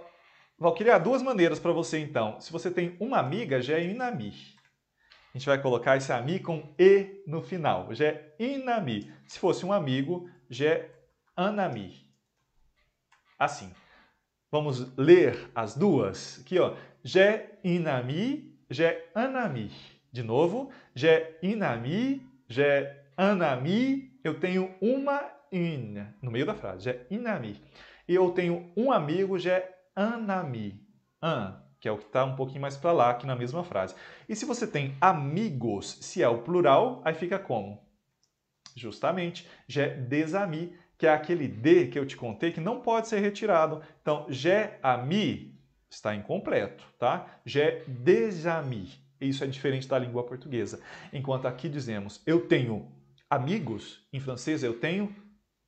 Valkyria, duas maneiras para você então. Se você tem uma amiga, já é une amie a gente vai colocar esse ami com e no final. Já é inami. Se fosse um amigo, já é anami. Assim. Vamos ler as duas. Aqui, ó. Je é inami, je é anami. De novo. Je é inami, je anami. Eu tenho uma in no meio da frase. Je inami. E eu tenho um amigo, je anami. An que é o que está um pouquinho mais para lá aqui na mesma frase. E se você tem amigos, se é o plural, aí fica como? Justamente, je des amis, que é aquele de que eu te contei que não pode ser retirado. Então, je ami está incompleto, tá? Je des amis. Isso é diferente da língua portuguesa. Enquanto aqui dizemos eu tenho amigos, em francês eu tenho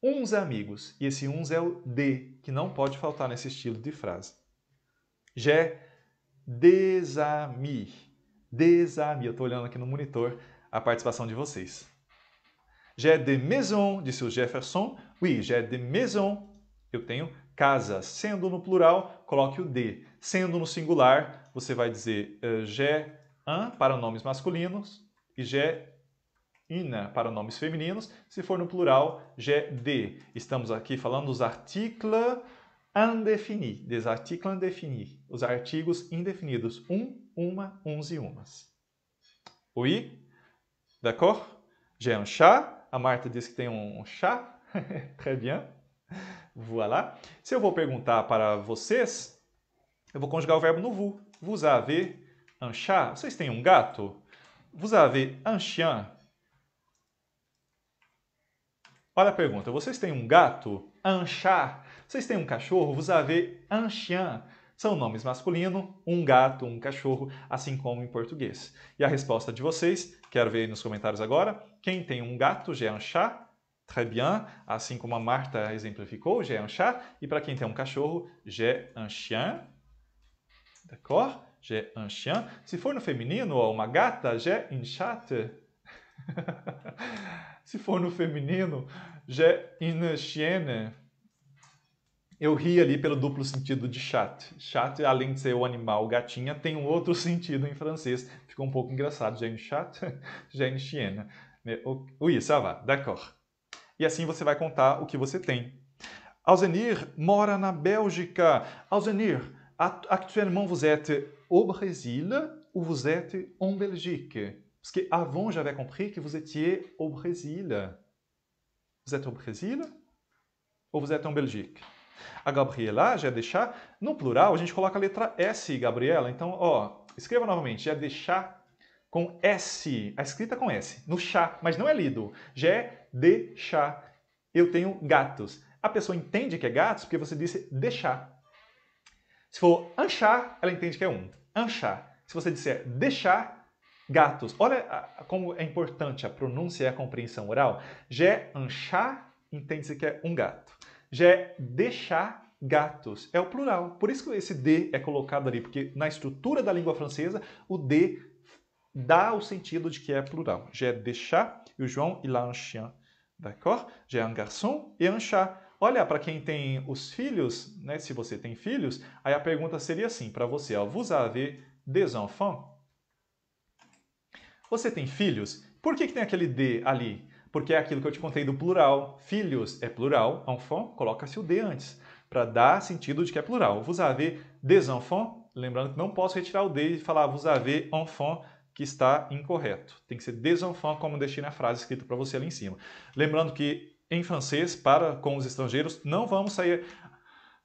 uns amigos. E esse uns é o de, que não pode faltar nesse estilo de frase. J'ai Desame. Desame. Eu estou olhando aqui no monitor a participação de vocês. J'ai de maison, disse o Jefferson. Oui, j'ai de maison. Eu tenho casa. Sendo no plural, coloque o de. Sendo no singular, você vai dizer uh, j'ai un para nomes masculinos e j'ai ina para nomes femininos. Se for no plural, j'ai de. Estamos aqui falando dos artículos... Undefinir, desarticle undefinir, os artigos indefinidos um, uma, uns e umas. Oui? D'accord? J'ai un chat. A Marta disse que tem um chat. Très bien. Voilà. Se eu vou perguntar para vocês, eu vou conjugar o verbo no vous. Vous avez un chat? Vocês têm um gato? Vous avez un chien? Olha a pergunta. Vocês têm um gato? Un chat? Vocês têm um cachorro? Vous avez un chien. São nomes masculino, um gato, um cachorro, assim como em português. E a resposta de vocês, quero ver aí nos comentários agora. Quem tem um gato, j'ai un chat. Très bien, assim como a Marta exemplificou, j'ai un chat. E para quem tem um cachorro, j'ai un chien. D'accord? J'ai un chien. Se for no feminino, ou uma gata, j'ai une chatte. Se for no feminino, j'ai une chienne. Eu ri ali pelo duplo sentido de chat. Chat, além de ser o animal gatinha, tem um outro sentido em francês. Ficou um pouco engraçado. J'ai é chat, chatte, j'ai é chienne. Né? Oui, ça ah va, d'accord. E assim você vai contar o que você tem. Alzenir mora na Bélgica. Alzenir, actuellement vous êtes au Brésil ou vous êtes en Belgique? Parce que avant j'avais compris que vous étiez au Brésil. Vous êtes au Brésil ou vous êtes en Belgique? A Gabriela já é deixar. No plural, a gente coloca a letra S, Gabriela. Então, ó, escreva novamente. Já é deixar com S. A escrita com S. No chá, mas não é lido. Já é deixar. Eu tenho gatos. A pessoa entende que é gatos porque você disse deixar. Se for anchar, ela entende que é um. Anchar. Se você disser deixar, gatos. Olha como é importante a pronúncia e a compreensão oral. Já é anchar entende-se que é um gato já é deixar gatos. É o plural. Por isso que esse D é colocado ali, porque na estrutura da língua francesa, o D dá o sentido de que é plural. é deixar e o João, e a un chien. D'accord? J'ai é garçon e um chat. Olha, para quem tem os filhos, né, se você tem filhos, aí a pergunta seria assim para você, ó, vous avez des enfants? Você tem filhos? Por que, que tem aquele D ali? porque é aquilo que eu te contei do plural. Filhos é plural, enfant, coloca-se o D antes, para dar sentido de que é plural. Vous avez des enfants, lembrando que não posso retirar o D e falar vous avez enfants, que está incorreto. Tem que ser des enfants, como deixei na frase escrita para você ali em cima. Lembrando que em francês, para com os estrangeiros, não vamos sair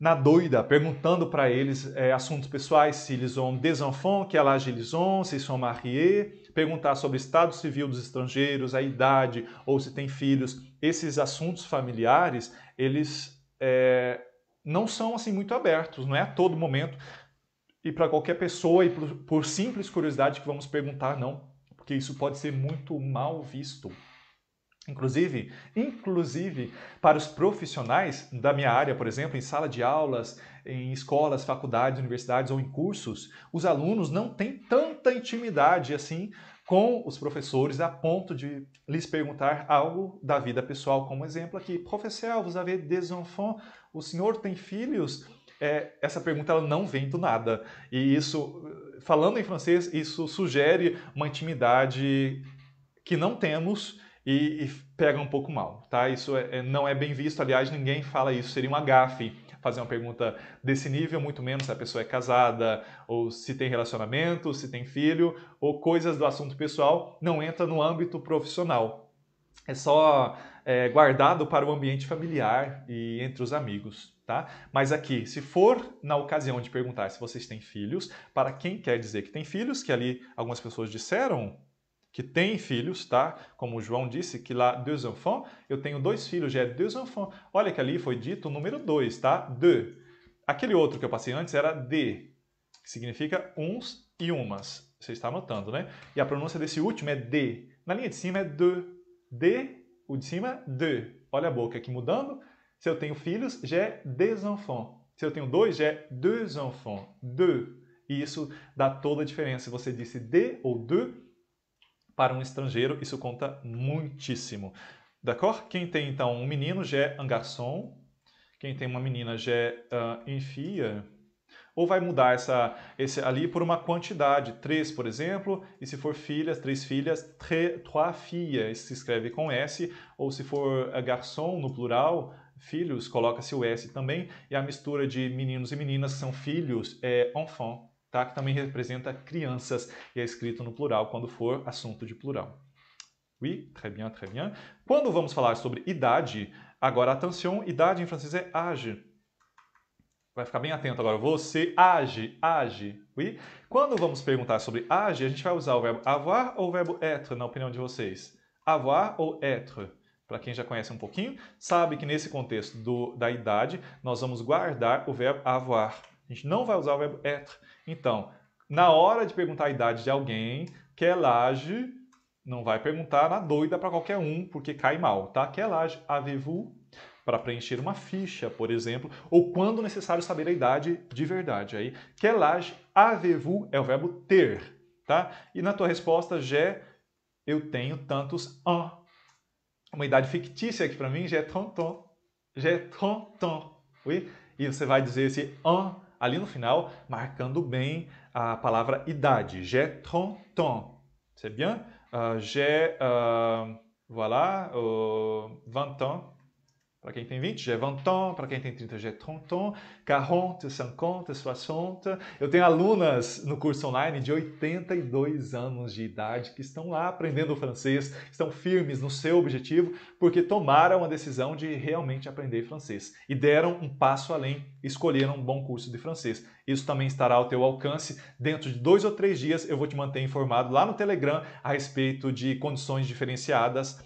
na doida, perguntando para eles é, assuntos pessoais, se eles ont des enfants, que âge ils ont, se sont mariés, perguntar sobre o estado civil dos estrangeiros, a idade ou se tem filhos. Esses assuntos familiares, eles é, não são assim muito abertos, não é a todo momento e para qualquer pessoa e por, por simples curiosidade que vamos perguntar, não, porque isso pode ser muito mal visto. Inclusive, inclusive para os profissionais da minha área, por exemplo, em sala de aulas, em escolas, faculdades, universidades ou em cursos, os alunos não têm tanta intimidade assim com os professores a ponto de lhes perguntar algo da vida pessoal, como exemplo aqui, professor, vous avez des enfants? O senhor tem filhos? É, essa pergunta ela não vem do nada. E isso, falando em francês, isso sugere uma intimidade que não temos e, e pega um pouco mal, tá? Isso é, é, não é bem visto, aliás, ninguém fala isso, seria uma gafe fazer uma pergunta desse nível, muito menos se a pessoa é casada, ou se tem relacionamento, se tem filho, ou coisas do assunto pessoal, não entra no âmbito profissional. É só é, guardado para o ambiente familiar e entre os amigos, tá? Mas aqui, se for na ocasião de perguntar se vocês têm filhos, para quem quer dizer que tem filhos, que ali algumas pessoas disseram que tem filhos, tá? Como João disse, que lá deux enfants, eu tenho dois filhos, já é deux enfants. Olha que ali foi dito o número dois, tá? De. Aquele outro que eu passei antes era de, que significa uns e umas. Você está anotando, né? E a pronúncia desse último é de. Na linha de cima é de. De, o de cima, é de. Olha a boca aqui mudando. Se eu tenho filhos, já é des enfants. Se eu tenho dois, já é deux enfants. De. E isso dá toda a diferença. Se você disse de ou de, para um estrangeiro, isso conta muitíssimo. D'accord? Quem tem então um menino já é um garçom, quem tem uma menina já é uh, ah, enfia. Ou vai mudar essa, esse ali por uma quantidade, três, por exemplo, e se for filhas, três filhas, tre, trois filles, se escreve com S, ou se for ah, garçom no plural, filhos, coloca-se o S também, e a mistura de meninos e meninas que são filhos é enfant tá? que também representa crianças e é escrito no plural quando for assunto de plural. Oui, très bien, très bien. Quando vamos falar sobre idade, agora atenção, idade em francês é âge. Vai ficar bem atento agora. Você age, age. Oui? Quando vamos perguntar sobre age, a gente vai usar o verbo avoir ou o verbo être, na opinião de vocês? Avoir ou être? Para quem já conhece um pouquinho, sabe que nesse contexto do, da idade, nós vamos guardar o verbo avoir. A gente não vai usar o verbo être. Então, na hora de perguntar a idade de alguém, quel não vai perguntar na doida para qualquer um, porque cai mal, tá? Quel age avez-vous? Para preencher uma ficha, por exemplo, ou quando necessário saber a idade de verdade. Aí, quel age avez-vous é o verbo ter, tá? E na tua resposta, já eu tenho tantos ans. Uma idade fictícia aqui para mim, Jé tonton. Jé tonton. Oui? E você vai dizer esse an ali no final, marcando bem a palavra idade. J'ai 30 ans. C'est bien? Uh, J'ai, uh, voilà, uh, 20 ans. Para quem tem 20, j'ai 20 ans. Para quem tem 30, j'ai 30 ans. 40, 50, 60. Eu tenho alunas no curso online de 82 anos de idade que estão lá aprendendo francês, estão firmes no seu objetivo, porque tomaram a decisão de realmente aprender francês e deram um passo além, escolheram um bom curso de francês. Isso também estará ao teu alcance. Dentro de dois ou três dias eu vou te manter informado lá no Telegram a respeito de condições diferenciadas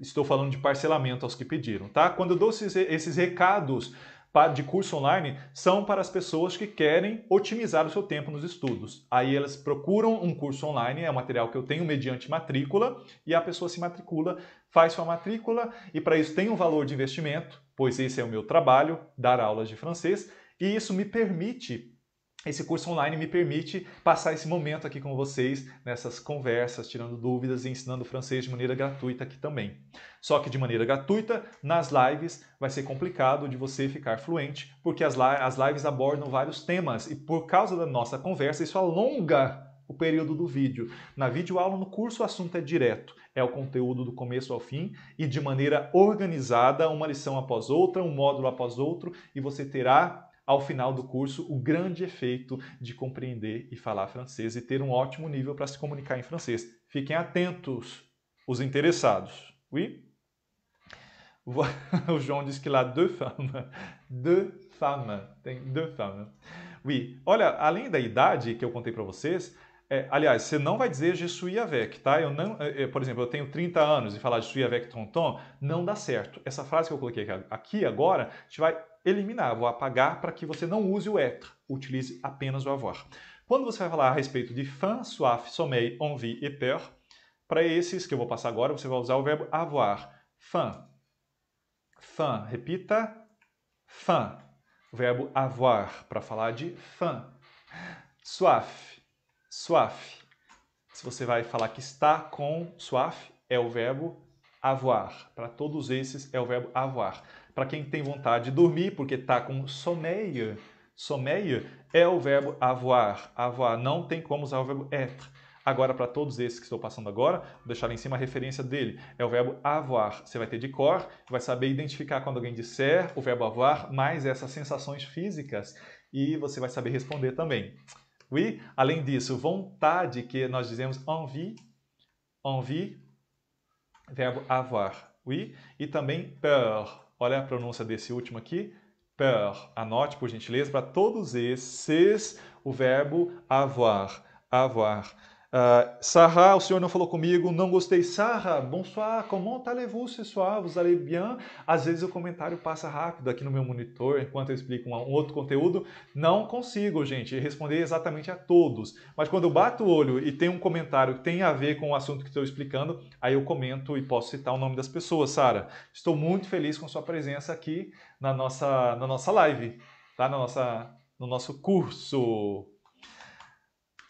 Estou falando de parcelamento aos que pediram, tá? Quando eu dou esses, esses recados de curso online são para as pessoas que querem otimizar o seu tempo nos estudos. Aí elas procuram um curso online, é um material que eu tenho mediante matrícula, e a pessoa se matricula, faz sua matrícula, e para isso tem um valor de investimento, pois esse é o meu trabalho, dar aulas de francês, e isso me permite esse curso online me permite passar esse momento aqui com vocês, nessas conversas, tirando dúvidas e ensinando francês de maneira gratuita aqui também. Só que de maneira gratuita, nas lives vai ser complicado de você ficar fluente, porque as, as lives abordam vários temas e por causa da nossa conversa, isso alonga o período do vídeo. Na videoaula, no curso, o assunto é direto. É o conteúdo do começo ao fim e de maneira organizada, uma lição após outra, um módulo após outro, e você terá ao final do curso, o grande efeito de compreender e falar francês e ter um ótimo nível para se comunicar em francês. Fiquem atentos, os interessados. Oui? O João diz que lá deux femmes. de fama Tem deux femmes. Oui. Olha, além da idade que eu contei para vocês, é, aliás, você não vai dizer suis Avec, tá? Eu não, eu, é, é, por exemplo, eu tenho 30 anos e falar suis Avec Tonton não dá certo. Essa frase que eu coloquei aqui agora, a gente vai eliminar, vou apagar para que você não use o être, utilize apenas o avoir. Quando você vai falar a respeito de fin, soif, sommeil, envie e peur, para esses que eu vou passar agora, você vai usar o verbo avoir. Fin. Fin. Repita. Fin. O verbo avoir para falar de fin. Soif soif. Se você vai falar que está com soif, é o verbo avoir. Para todos esses é o verbo avoir. Para quem tem vontade de dormir, porque está com sommeil, sommeil é o verbo avoir. Avoir não tem como usar o verbo être. Agora, para todos esses que estou passando agora, vou deixar ali em cima a referência dele. É o verbo avoir. Você vai ter de cor, vai saber identificar quando alguém disser o verbo avoir, mais essas sensações físicas, e você vai saber responder também. Oui, além disso, vontade, que nós dizemos envie, envie, verbo avoir. Oui, e também peur. Olha a pronúncia desse último aqui, peur. Anote, por gentileza, para todos esses, o verbo avoir, avoir. Uh, ah, Sarah, o senhor não falou comigo, não gostei. Sarah, bonsoir, comment allez-vous ce soir? Vous allez bien? Às vezes o comentário passa rápido aqui no meu monitor enquanto eu explico um, um outro conteúdo. Não consigo, gente, responder exatamente a todos. Mas quando eu bato o olho e tem um comentário que tem a ver com o assunto que estou explicando, aí eu comento e posso citar o nome das pessoas. Sara, estou muito feliz com sua presença aqui na nossa, na nossa live, tá? Na nossa, no nosso curso.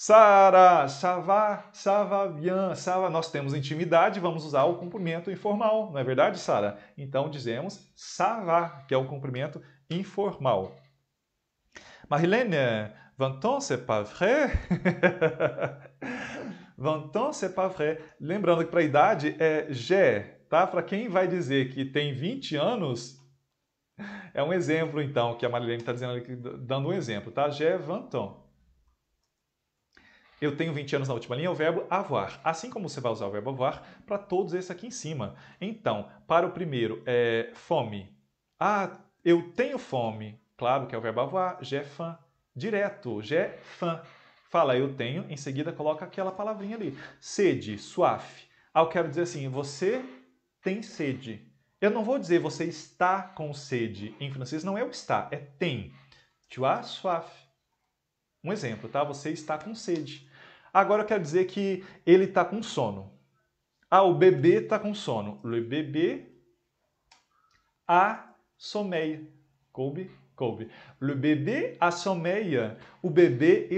Sara, Savá, Savavian, Sava. Nós temos intimidade, vamos usar o cumprimento informal, não é verdade, Sara? Então dizemos Savá, que é o cumprimento informal. Marilene, Vanton, c'est pas vrai? Vanton, c'est pas vrai. Lembrando que para a idade é Gé, tá? Para quem vai dizer que tem 20 anos, é um exemplo, então, que a Marilene está dizendo dando um exemplo, tá? Gé Vanton. Eu tenho 20 anos na última linha é o verbo avoir. Assim como você vai usar o verbo avoir para todos esses aqui em cima. Então, para o primeiro, é fome. Ah, eu tenho fome. Claro que é o verbo avoir, j'ai é faim. Direto, j'ai é faim. Fala eu tenho, em seguida coloca aquela palavrinha ali. Sede, soif. Ah, eu quero dizer assim, você tem sede. Eu não vou dizer você está com sede. Em francês não é o está, é tem. Tu as soif. Um exemplo, tá? Você está com sede. Agora quer quero dizer que ele está com sono. Ah, o bebê está com sono. Le bebê a someia Coube? Coube. Le bebê a someia O bebê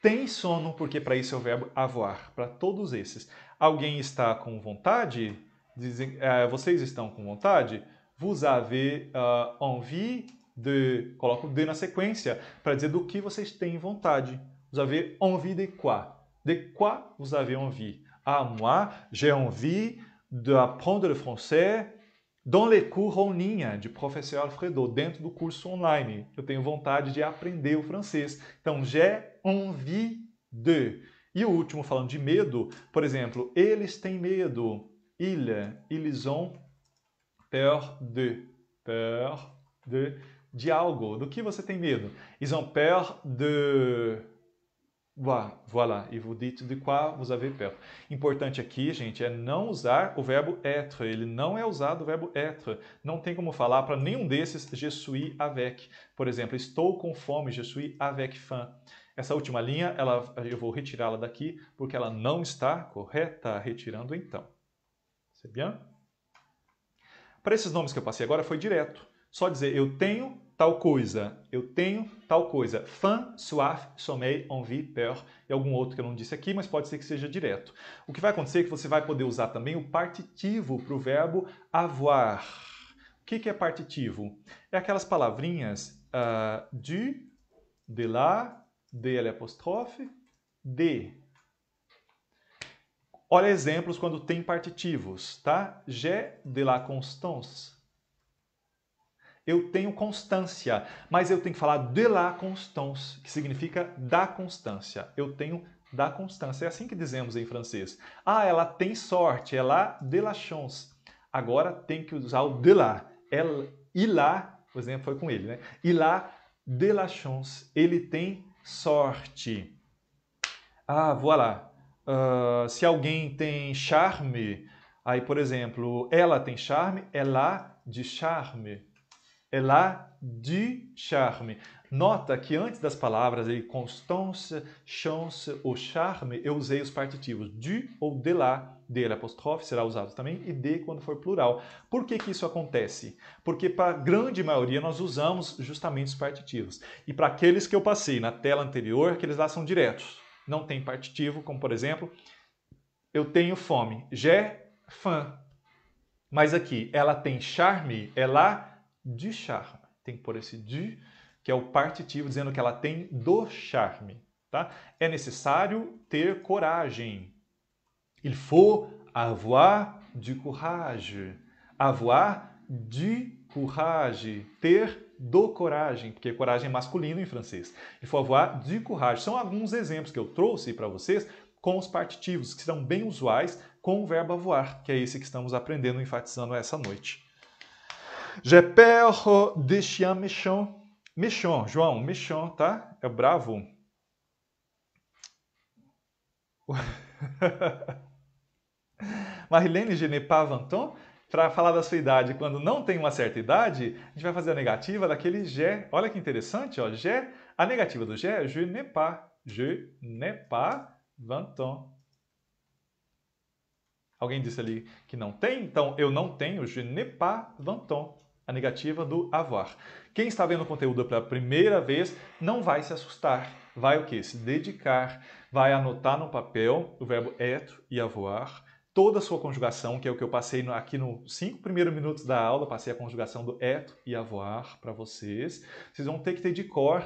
tem sono, porque para isso é o verbo avoir, para todos esses. Alguém está com vontade? Dizem, eh, vocês estão com vontade? Vous avez uh, ah, envie de, coloca o de na sequência para dizer do que vocês têm vontade. Vous avez envie de quoi? De quoi vous avez envie? Ah, moi, j'ai envie d'apprendre le français dans les cours en ligne de professeur Alfredo, dentro do curso online. Eu tenho vontade de aprender o francês. Então, j'ai envie de. E o último, falando de medo, por exemplo, eles têm medo. Ils, ils ont peur de. Peur de de algo. Do que você tem medo? Ils ont peur de. Voilà, e vous dites de quoi vous avez peur. Importante aqui, gente, é não usar o verbo être. Ele não é usado o verbo être. Não tem como falar para nenhum desses je suis avec. Por exemplo, estou com fome, je suis avec faim. Essa última linha, ela, eu vou retirá-la daqui porque ela não está correta. Retirando então. C'est bien? Para esses nomes que eu passei agora foi direto. Só dizer eu tenho tal coisa, eu tenho tal coisa. Faim, soif, sommeil, envie, peur e algum outro que eu não disse aqui, mas pode ser que seja direto. O que vai acontecer é que você vai poder usar também o partitivo para o verbo avoir. O que, que é partitivo? É aquelas palavrinhas uh, du, de lá, de l'apostrophe, de. Olha exemplos quando tem partitivos, tá? J'ai de la constance eu tenho constância, mas eu tenho que falar de la constance, que significa da constância. Eu tenho da constância. É assim que dizemos em francês. Ah, ela tem sorte, ela de la chance. Agora tem que usar o de la. Ela, il por exemplo, foi com ele, né? E lá, de la chance. Ele tem sorte. Ah, voilà. Uh, se alguém tem charme, aí, por exemplo, ela tem charme, ela de charme. É lá du charme. Nota que antes das palavras aí, constância, chance ou charme, eu usei os partitivos du ou de lá, dele apostrofe será usado também e de quando for plural. Por que, que isso acontece? Porque para a grande maioria nós usamos justamente os partitivos. E para aqueles que eu passei na tela anterior, aqueles lá são diretos. Não tem partitivo, como por exemplo, eu tenho fome, J'ai fã. Mas aqui, ela tem charme, ela é de charme. Tem que pôr esse de, que é o partitivo, dizendo que ela tem do charme. Tá? É necessário ter coragem. Il faut avoir du courage. Avoir de courage. Ter do coragem, porque coragem é masculino em francês. Il faut avoir du courage. São alguns exemplos que eu trouxe para vocês com os partitivos que são bem usuais com o verbo avoir, que é esse que estamos aprendendo enfatizando essa noite. Je perds de chien michon. Michon, João, michon, tá? É bravo. Marilene je n'ai pas Para falar da sua idade, quando não tem uma certa idade, a gente vai fazer a negativa daquele je. Olha que interessante, ó. Je, a negativa do je, é je n'ai pas. Je n'ai pas 20 Alguém disse ali que não tem, então eu não tenho, je n'ai pas 20 a negativa do avoir. Quem está vendo o conteúdo pela primeira vez não vai se assustar, vai o que? Se dedicar, vai anotar no papel o verbo eto e avoir, toda a sua conjugação, que é o que eu passei aqui nos cinco primeiros minutos da aula, passei a conjugação do eto e avoir para vocês. Vocês vão ter que ter de cor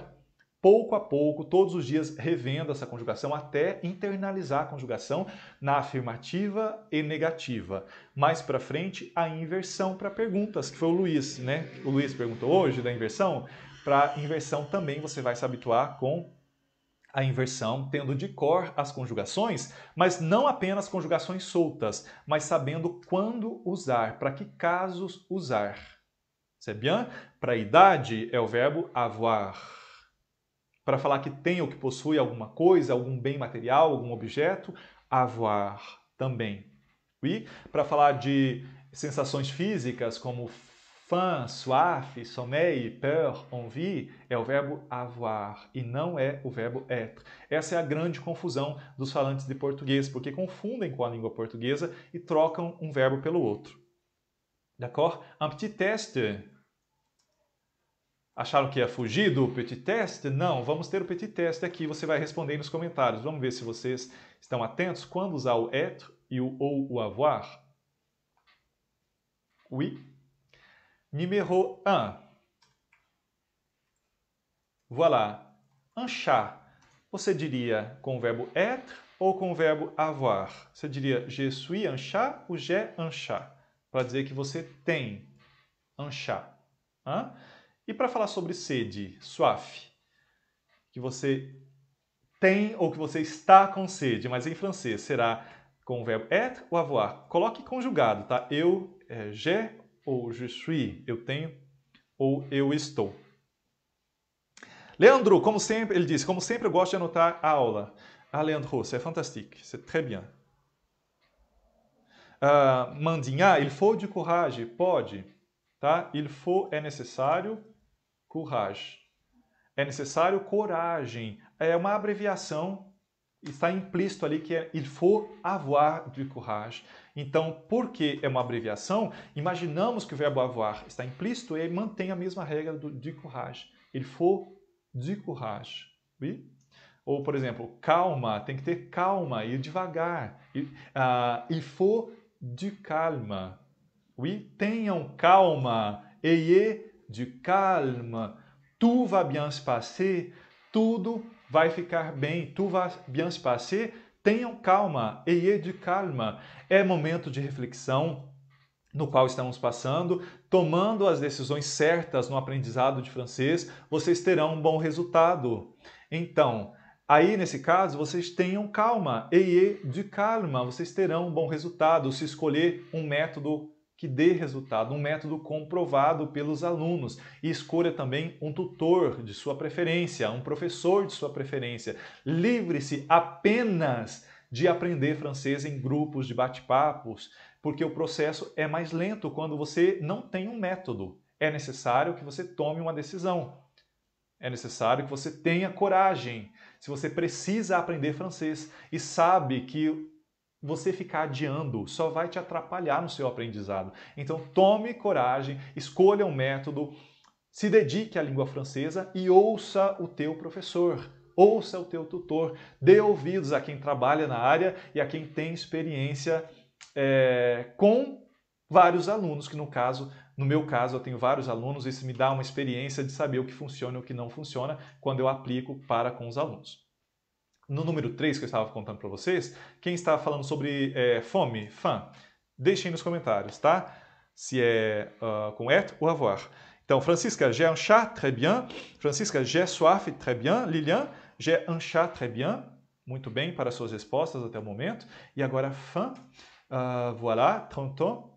pouco a pouco, todos os dias, revendo essa conjugação até internalizar a conjugação na afirmativa e negativa. Mais para frente, a inversão para perguntas, que foi o Luiz, né? O Luiz perguntou hoje da inversão. Para inversão também você vai se habituar com a inversão, tendo de cor as conjugações, mas não apenas conjugações soltas, mas sabendo quando usar, para que casos usar. C'est bien? Para idade é o verbo avoir para falar que tem ou que possui alguma coisa, algum bem material, algum objeto, avoir também. Oui? Para falar de sensações físicas como faim, soif, sommeil, peur, envie, é o verbo avoir e não é o verbo être. Essa é a grande confusão dos falantes de português, porque confundem com a língua portuguesa e trocam um verbo pelo outro. D'accord? Un petit test Acharam que ia fugir do petit teste? Não, vamos ter o petit teste aqui, você vai responder nos comentários. Vamos ver se vocês estão atentos quando usar o être e o ou o avoir. Oui. Numéro 1. Voilà. Un Você diria com o verbo être ou com o verbo avoir? Você diria je suis un ou j'ai anchar Para dizer que você tem anchar. Hein? E para falar sobre sede, soif, que você tem ou que você está com sede, mas em francês será com o verbo être ou avoir. Coloque conjugado, tá? Eu, é, j'ai ou je suis, eu tenho ou eu estou. Leandro, como sempre, ele diz, como sempre eu gosto de anotar a aula. Ah, Leandro, c'est é fantastique, c'est très bien. Uh, mandinha, ah, il faut de courage, pode, tá? Il faut é necessário, Courage. É necessário coragem. É uma abreviação, está implícito ali que é il faut avoir du courage. Então, porque é uma abreviação, imaginamos que o verbo avoir está implícito e mantém a mesma regra do du courage. Il faut du courage. Oui? Ou, por exemplo, calma, tem que ter calma, ir devagar. Il, uh, ah, il faut du calme. Oui? Tenham calma. Ayez de calma, tu va bien se passer, tudo vai ficar bem, tu va bien se passer, tenham calma, eie de calma. É momento de reflexão no qual estamos passando, tomando as decisões certas no aprendizado de francês, vocês terão um bom resultado. Então, Aí, nesse caso, vocês tenham calma, eie de calma, vocês terão um bom resultado se escolher um método que dê resultado, um método comprovado pelos alunos. E escolha também um tutor de sua preferência, um professor de sua preferência. Livre-se apenas de aprender francês em grupos de bate-papos, porque o processo é mais lento quando você não tem um método. É necessário que você tome uma decisão. É necessário que você tenha coragem. Se você precisa aprender francês e sabe que você ficar adiando só vai te atrapalhar no seu aprendizado. Então tome coragem, escolha um método, se dedique à língua francesa e ouça o teu professor, ouça o teu tutor, dê ouvidos a quem trabalha na área e a quem tem experiência é, com vários alunos, que no caso, no meu caso, eu tenho vários alunos, isso me dá uma experiência de saber o que funciona e o que não funciona quando eu aplico para com os alunos no número 3 que eu estava contando para vocês, quem está falando sobre é, fome, fã, deixem nos comentários, tá? Se é uh, com et ou avoir. Então, Francisca, j'ai un chat, très bien. Francisca, j'ai soif, très bien. Lilian, j'ai un chat, très bien. Muito bem para suas respostas até o momento. E agora, fã, uh, ah, voilà, tantôt.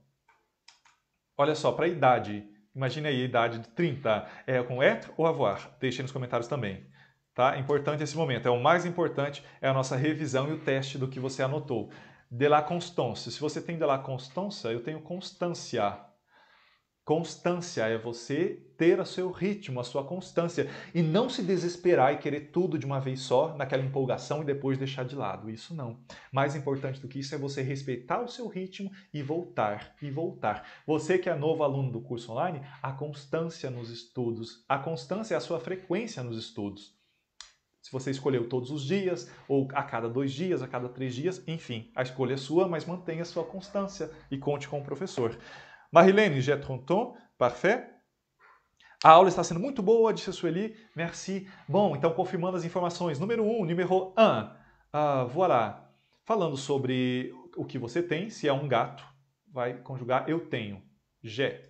Olha só, para a idade. Imagine aí a idade de 30. É com être ou avoir? Deixem nos comentários também. Tá? É importante esse momento. É o mais importante é a nossa revisão e o teste do que você anotou. De la constância. Se você tem de la constância, eu tenho constância. Constância é você ter o seu ritmo, a sua constância e não se desesperar e querer tudo de uma vez só, naquela empolgação e depois deixar de lado. Isso não. Mais importante do que isso é você respeitar o seu ritmo e voltar e voltar. Você que é novo aluno do curso online, a constância nos estudos, a constância é a sua frequência nos estudos. Se você escolheu todos os dias, ou a cada dois dias, a cada três dias, enfim, a escolha é sua, mas mantenha sua constância e conte com o professor. Marilene Getronton, parfait? A aula está sendo muito boa, disse a Sueli. Merci. Bom, então confirmando as informações. Número 1, um, número 1. Ah, voilà. Falando sobre o que você tem, se é um gato, vai conjugar eu tenho. Je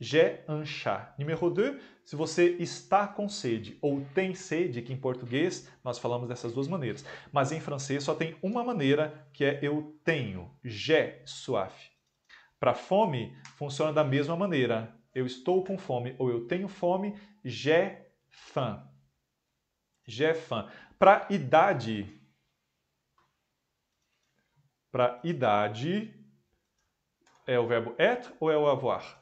j'ai un chat. Número 2, se você está com sede ou tem sede, que em português nós falamos dessas duas maneiras. Mas em francês só tem uma maneira, que é eu tenho, j'ai soif. Para fome, funciona da mesma maneira. Eu estou com fome ou eu tenho fome, j'ai faim. J'ai faim. Para idade, para idade, é o verbo être ou é o avoir?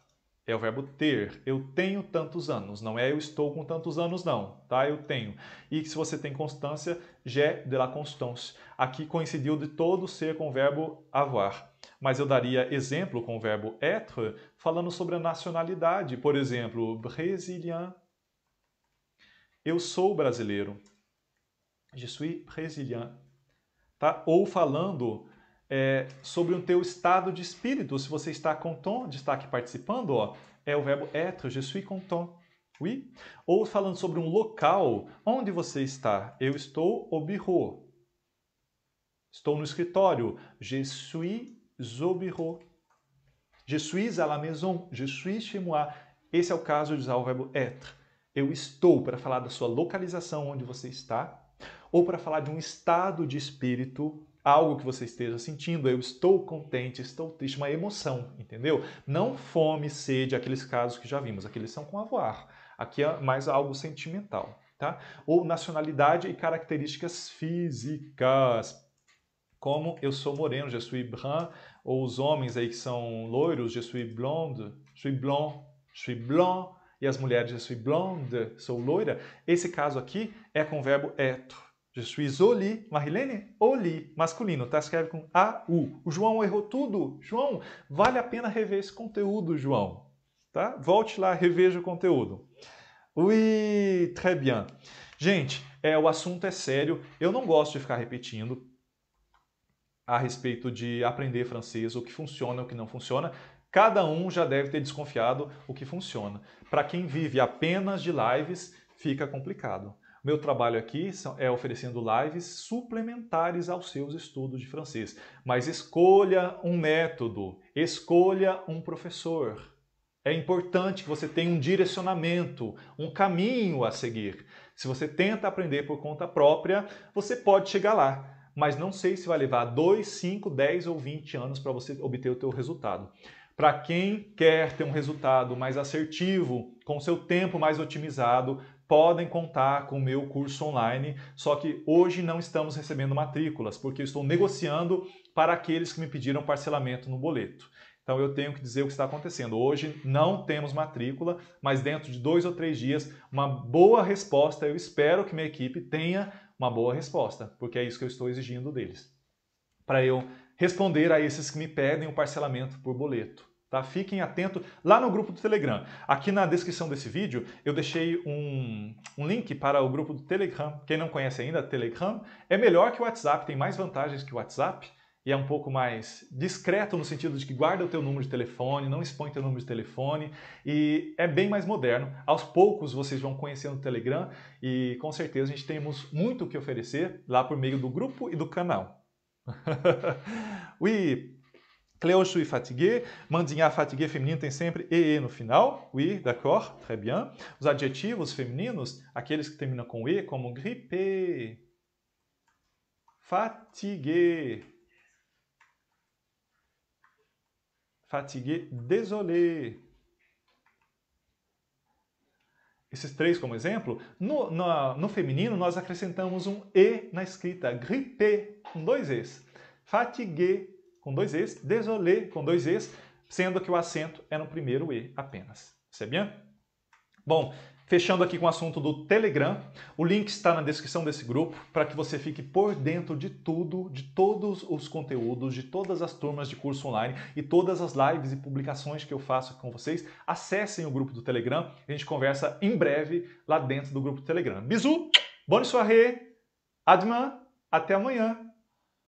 É o verbo ter. Eu tenho tantos anos. Não é eu estou com tantos anos, não. Tá? Eu tenho. E se você tem constância, j'ai de la constance. Aqui coincidiu de todo ser com o verbo avoir. Mas eu daria exemplo com o verbo être, falando sobre a nacionalidade. Por exemplo, brésilien. Eu sou brasileiro. Je suis brésilien. Tá? Ou falando é, sobre o teu estado de espírito. se você está com Tom, está aqui participando, ó, é o verbo être, je suis Tom, Oui? Ou falando sobre um local, onde você está? Eu estou au bureau. Estou no escritório. Je suis au bureau. Je suis à la maison. Je suis chez moi. Esse é o caso de usar o verbo être. Eu estou para falar da sua localização onde você está, ou para falar de um estado de espírito algo que você esteja sentindo, eu estou contente, estou triste, uma emoção, entendeu? Não fome, sede, aqueles casos que já vimos, aqueles são com avoar. Aqui é mais algo sentimental, tá? Ou nacionalidade e características físicas. Como eu sou moreno, je suis brun, ou os homens aí que são loiros, je suis blonde, je suis blond, je suis blond, e as mulheres, je suis blonde, sou loira. Esse caso aqui é com o verbo être Je suis Oli. Marilene? Oli. Masculino, tá? Escreve com A-U. O João errou tudo. João, vale a pena rever esse conteúdo, João. Tá? Volte lá, reveja o conteúdo. Oui, très bien. Gente, é, o assunto é sério. Eu não gosto de ficar repetindo a respeito de aprender francês, o que funciona, o que não funciona. Cada um já deve ter desconfiado o que funciona. Para quem vive apenas de lives, fica complicado. Meu trabalho aqui é oferecendo lives suplementares aos seus estudos de francês. Mas escolha um método, escolha um professor. É importante que você tenha um direcionamento, um caminho a seguir. Se você tenta aprender por conta própria, você pode chegar lá, mas não sei se vai levar 2, 5, 10 ou 20 anos para você obter o teu resultado. Para quem quer ter um resultado mais assertivo, com seu tempo mais otimizado, podem contar com o meu curso online, só que hoje não estamos recebendo matrículas, porque eu estou negociando para aqueles que me pediram parcelamento no boleto. Então eu tenho que dizer o que está acontecendo. Hoje não temos matrícula, mas dentro de dois ou três dias, uma boa resposta. Eu espero que minha equipe tenha uma boa resposta, porque é isso que eu estou exigindo deles. Para eu responder a esses que me pedem o parcelamento por boleto. Tá? Fiquem atentos lá no grupo do Telegram. Aqui na descrição desse vídeo eu deixei um, um link para o grupo do Telegram. Quem não conhece ainda, Telegram é melhor que o WhatsApp, tem mais vantagens que o WhatsApp e é um pouco mais discreto no sentido de que guarda o teu número de telefone, não expõe teu número de telefone e é bem mais moderno. Aos poucos vocês vão conhecendo o Telegram e com certeza a gente temos muito o que oferecer lá por meio do grupo e do canal. e Cléochu e fatigué. mandinha fatigué feminino tem sempre EE no final. Oui, d'accord, très bien. Os adjetivos femininos, aqueles que terminam com E, como gripe, fatigué, fatigué, désolé. Esses três como exemplo, no, no, no feminino nós acrescentamos um E na escrita, gripe, com dois Es. Fatigué, com dois es, désolé com dois es, sendo que o acento é no primeiro e apenas. C'est bien? Bom, Fechando aqui com o assunto do Telegram, o link está na descrição desse grupo para que você fique por dentro de tudo, de todos os conteúdos, de todas as turmas de curso online e todas as lives e publicações que eu faço com vocês. Acessem o grupo do Telegram, a gente conversa em breve lá dentro do grupo do Telegram. Bisous, bonne soirée, à até amanhã.